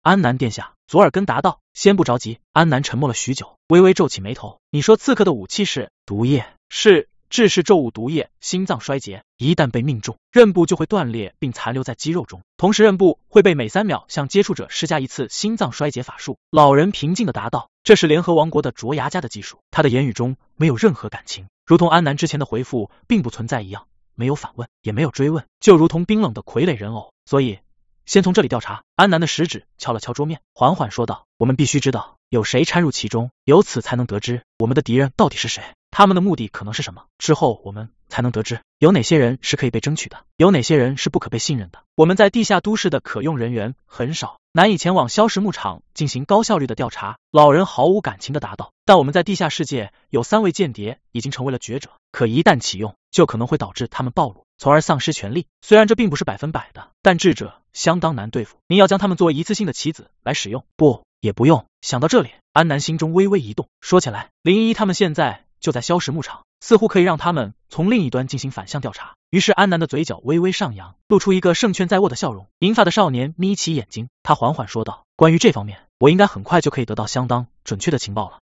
A: 安南殿下，佐尔根答道：“先不着急。”安南沉默了许久，微微皱起眉头：“你说刺客的武器是毒液？”是。致是咒物毒液，心脏衰竭。一旦被命中，刃部就会断裂并残留在肌肉中，同时刃部会被每三秒向接触者施加一次心脏衰竭法术。老人平静的答道：“这是联合王国的卓牙家的技术。”他的言语中没有任何感情，如同安南之前的回复并不存在一样，没有反问，也没有追问，就如同冰冷的傀儡人偶。所以，先从这里调查。安南的食指敲了敲桌面，缓缓说道：“我们必须知道有谁掺入其中，由此才能得知我们的敌人到底是谁。”他们的目的可能是什么？之后我们才能得知有哪些人是可以被争取的，有哪些人是不可被信任的。我们在地下都市的可用人员很少，难以前往消失牧场进行高效率的调查。老人毫无感情的答道：“但我们在地下世界有三位间谍已经成为了绝者，可一旦启用，就可能会导致他们暴露，从而丧失权力。虽然这并不是百分百的，但智者相当难对付。您要将他们作为一次性的棋子来使用，不也不用？”想到这里，安南心中微微一动。说起来，林依依他们现在。就在硝石牧场，似乎可以让他们从另一端进行反向调查。于是安南的嘴角微微上扬，露出一个胜券在握的笑容。银发的少年眯起眼睛，他缓缓说道：“关于这方面，我应该很快就可以得到相当准确的情报了。”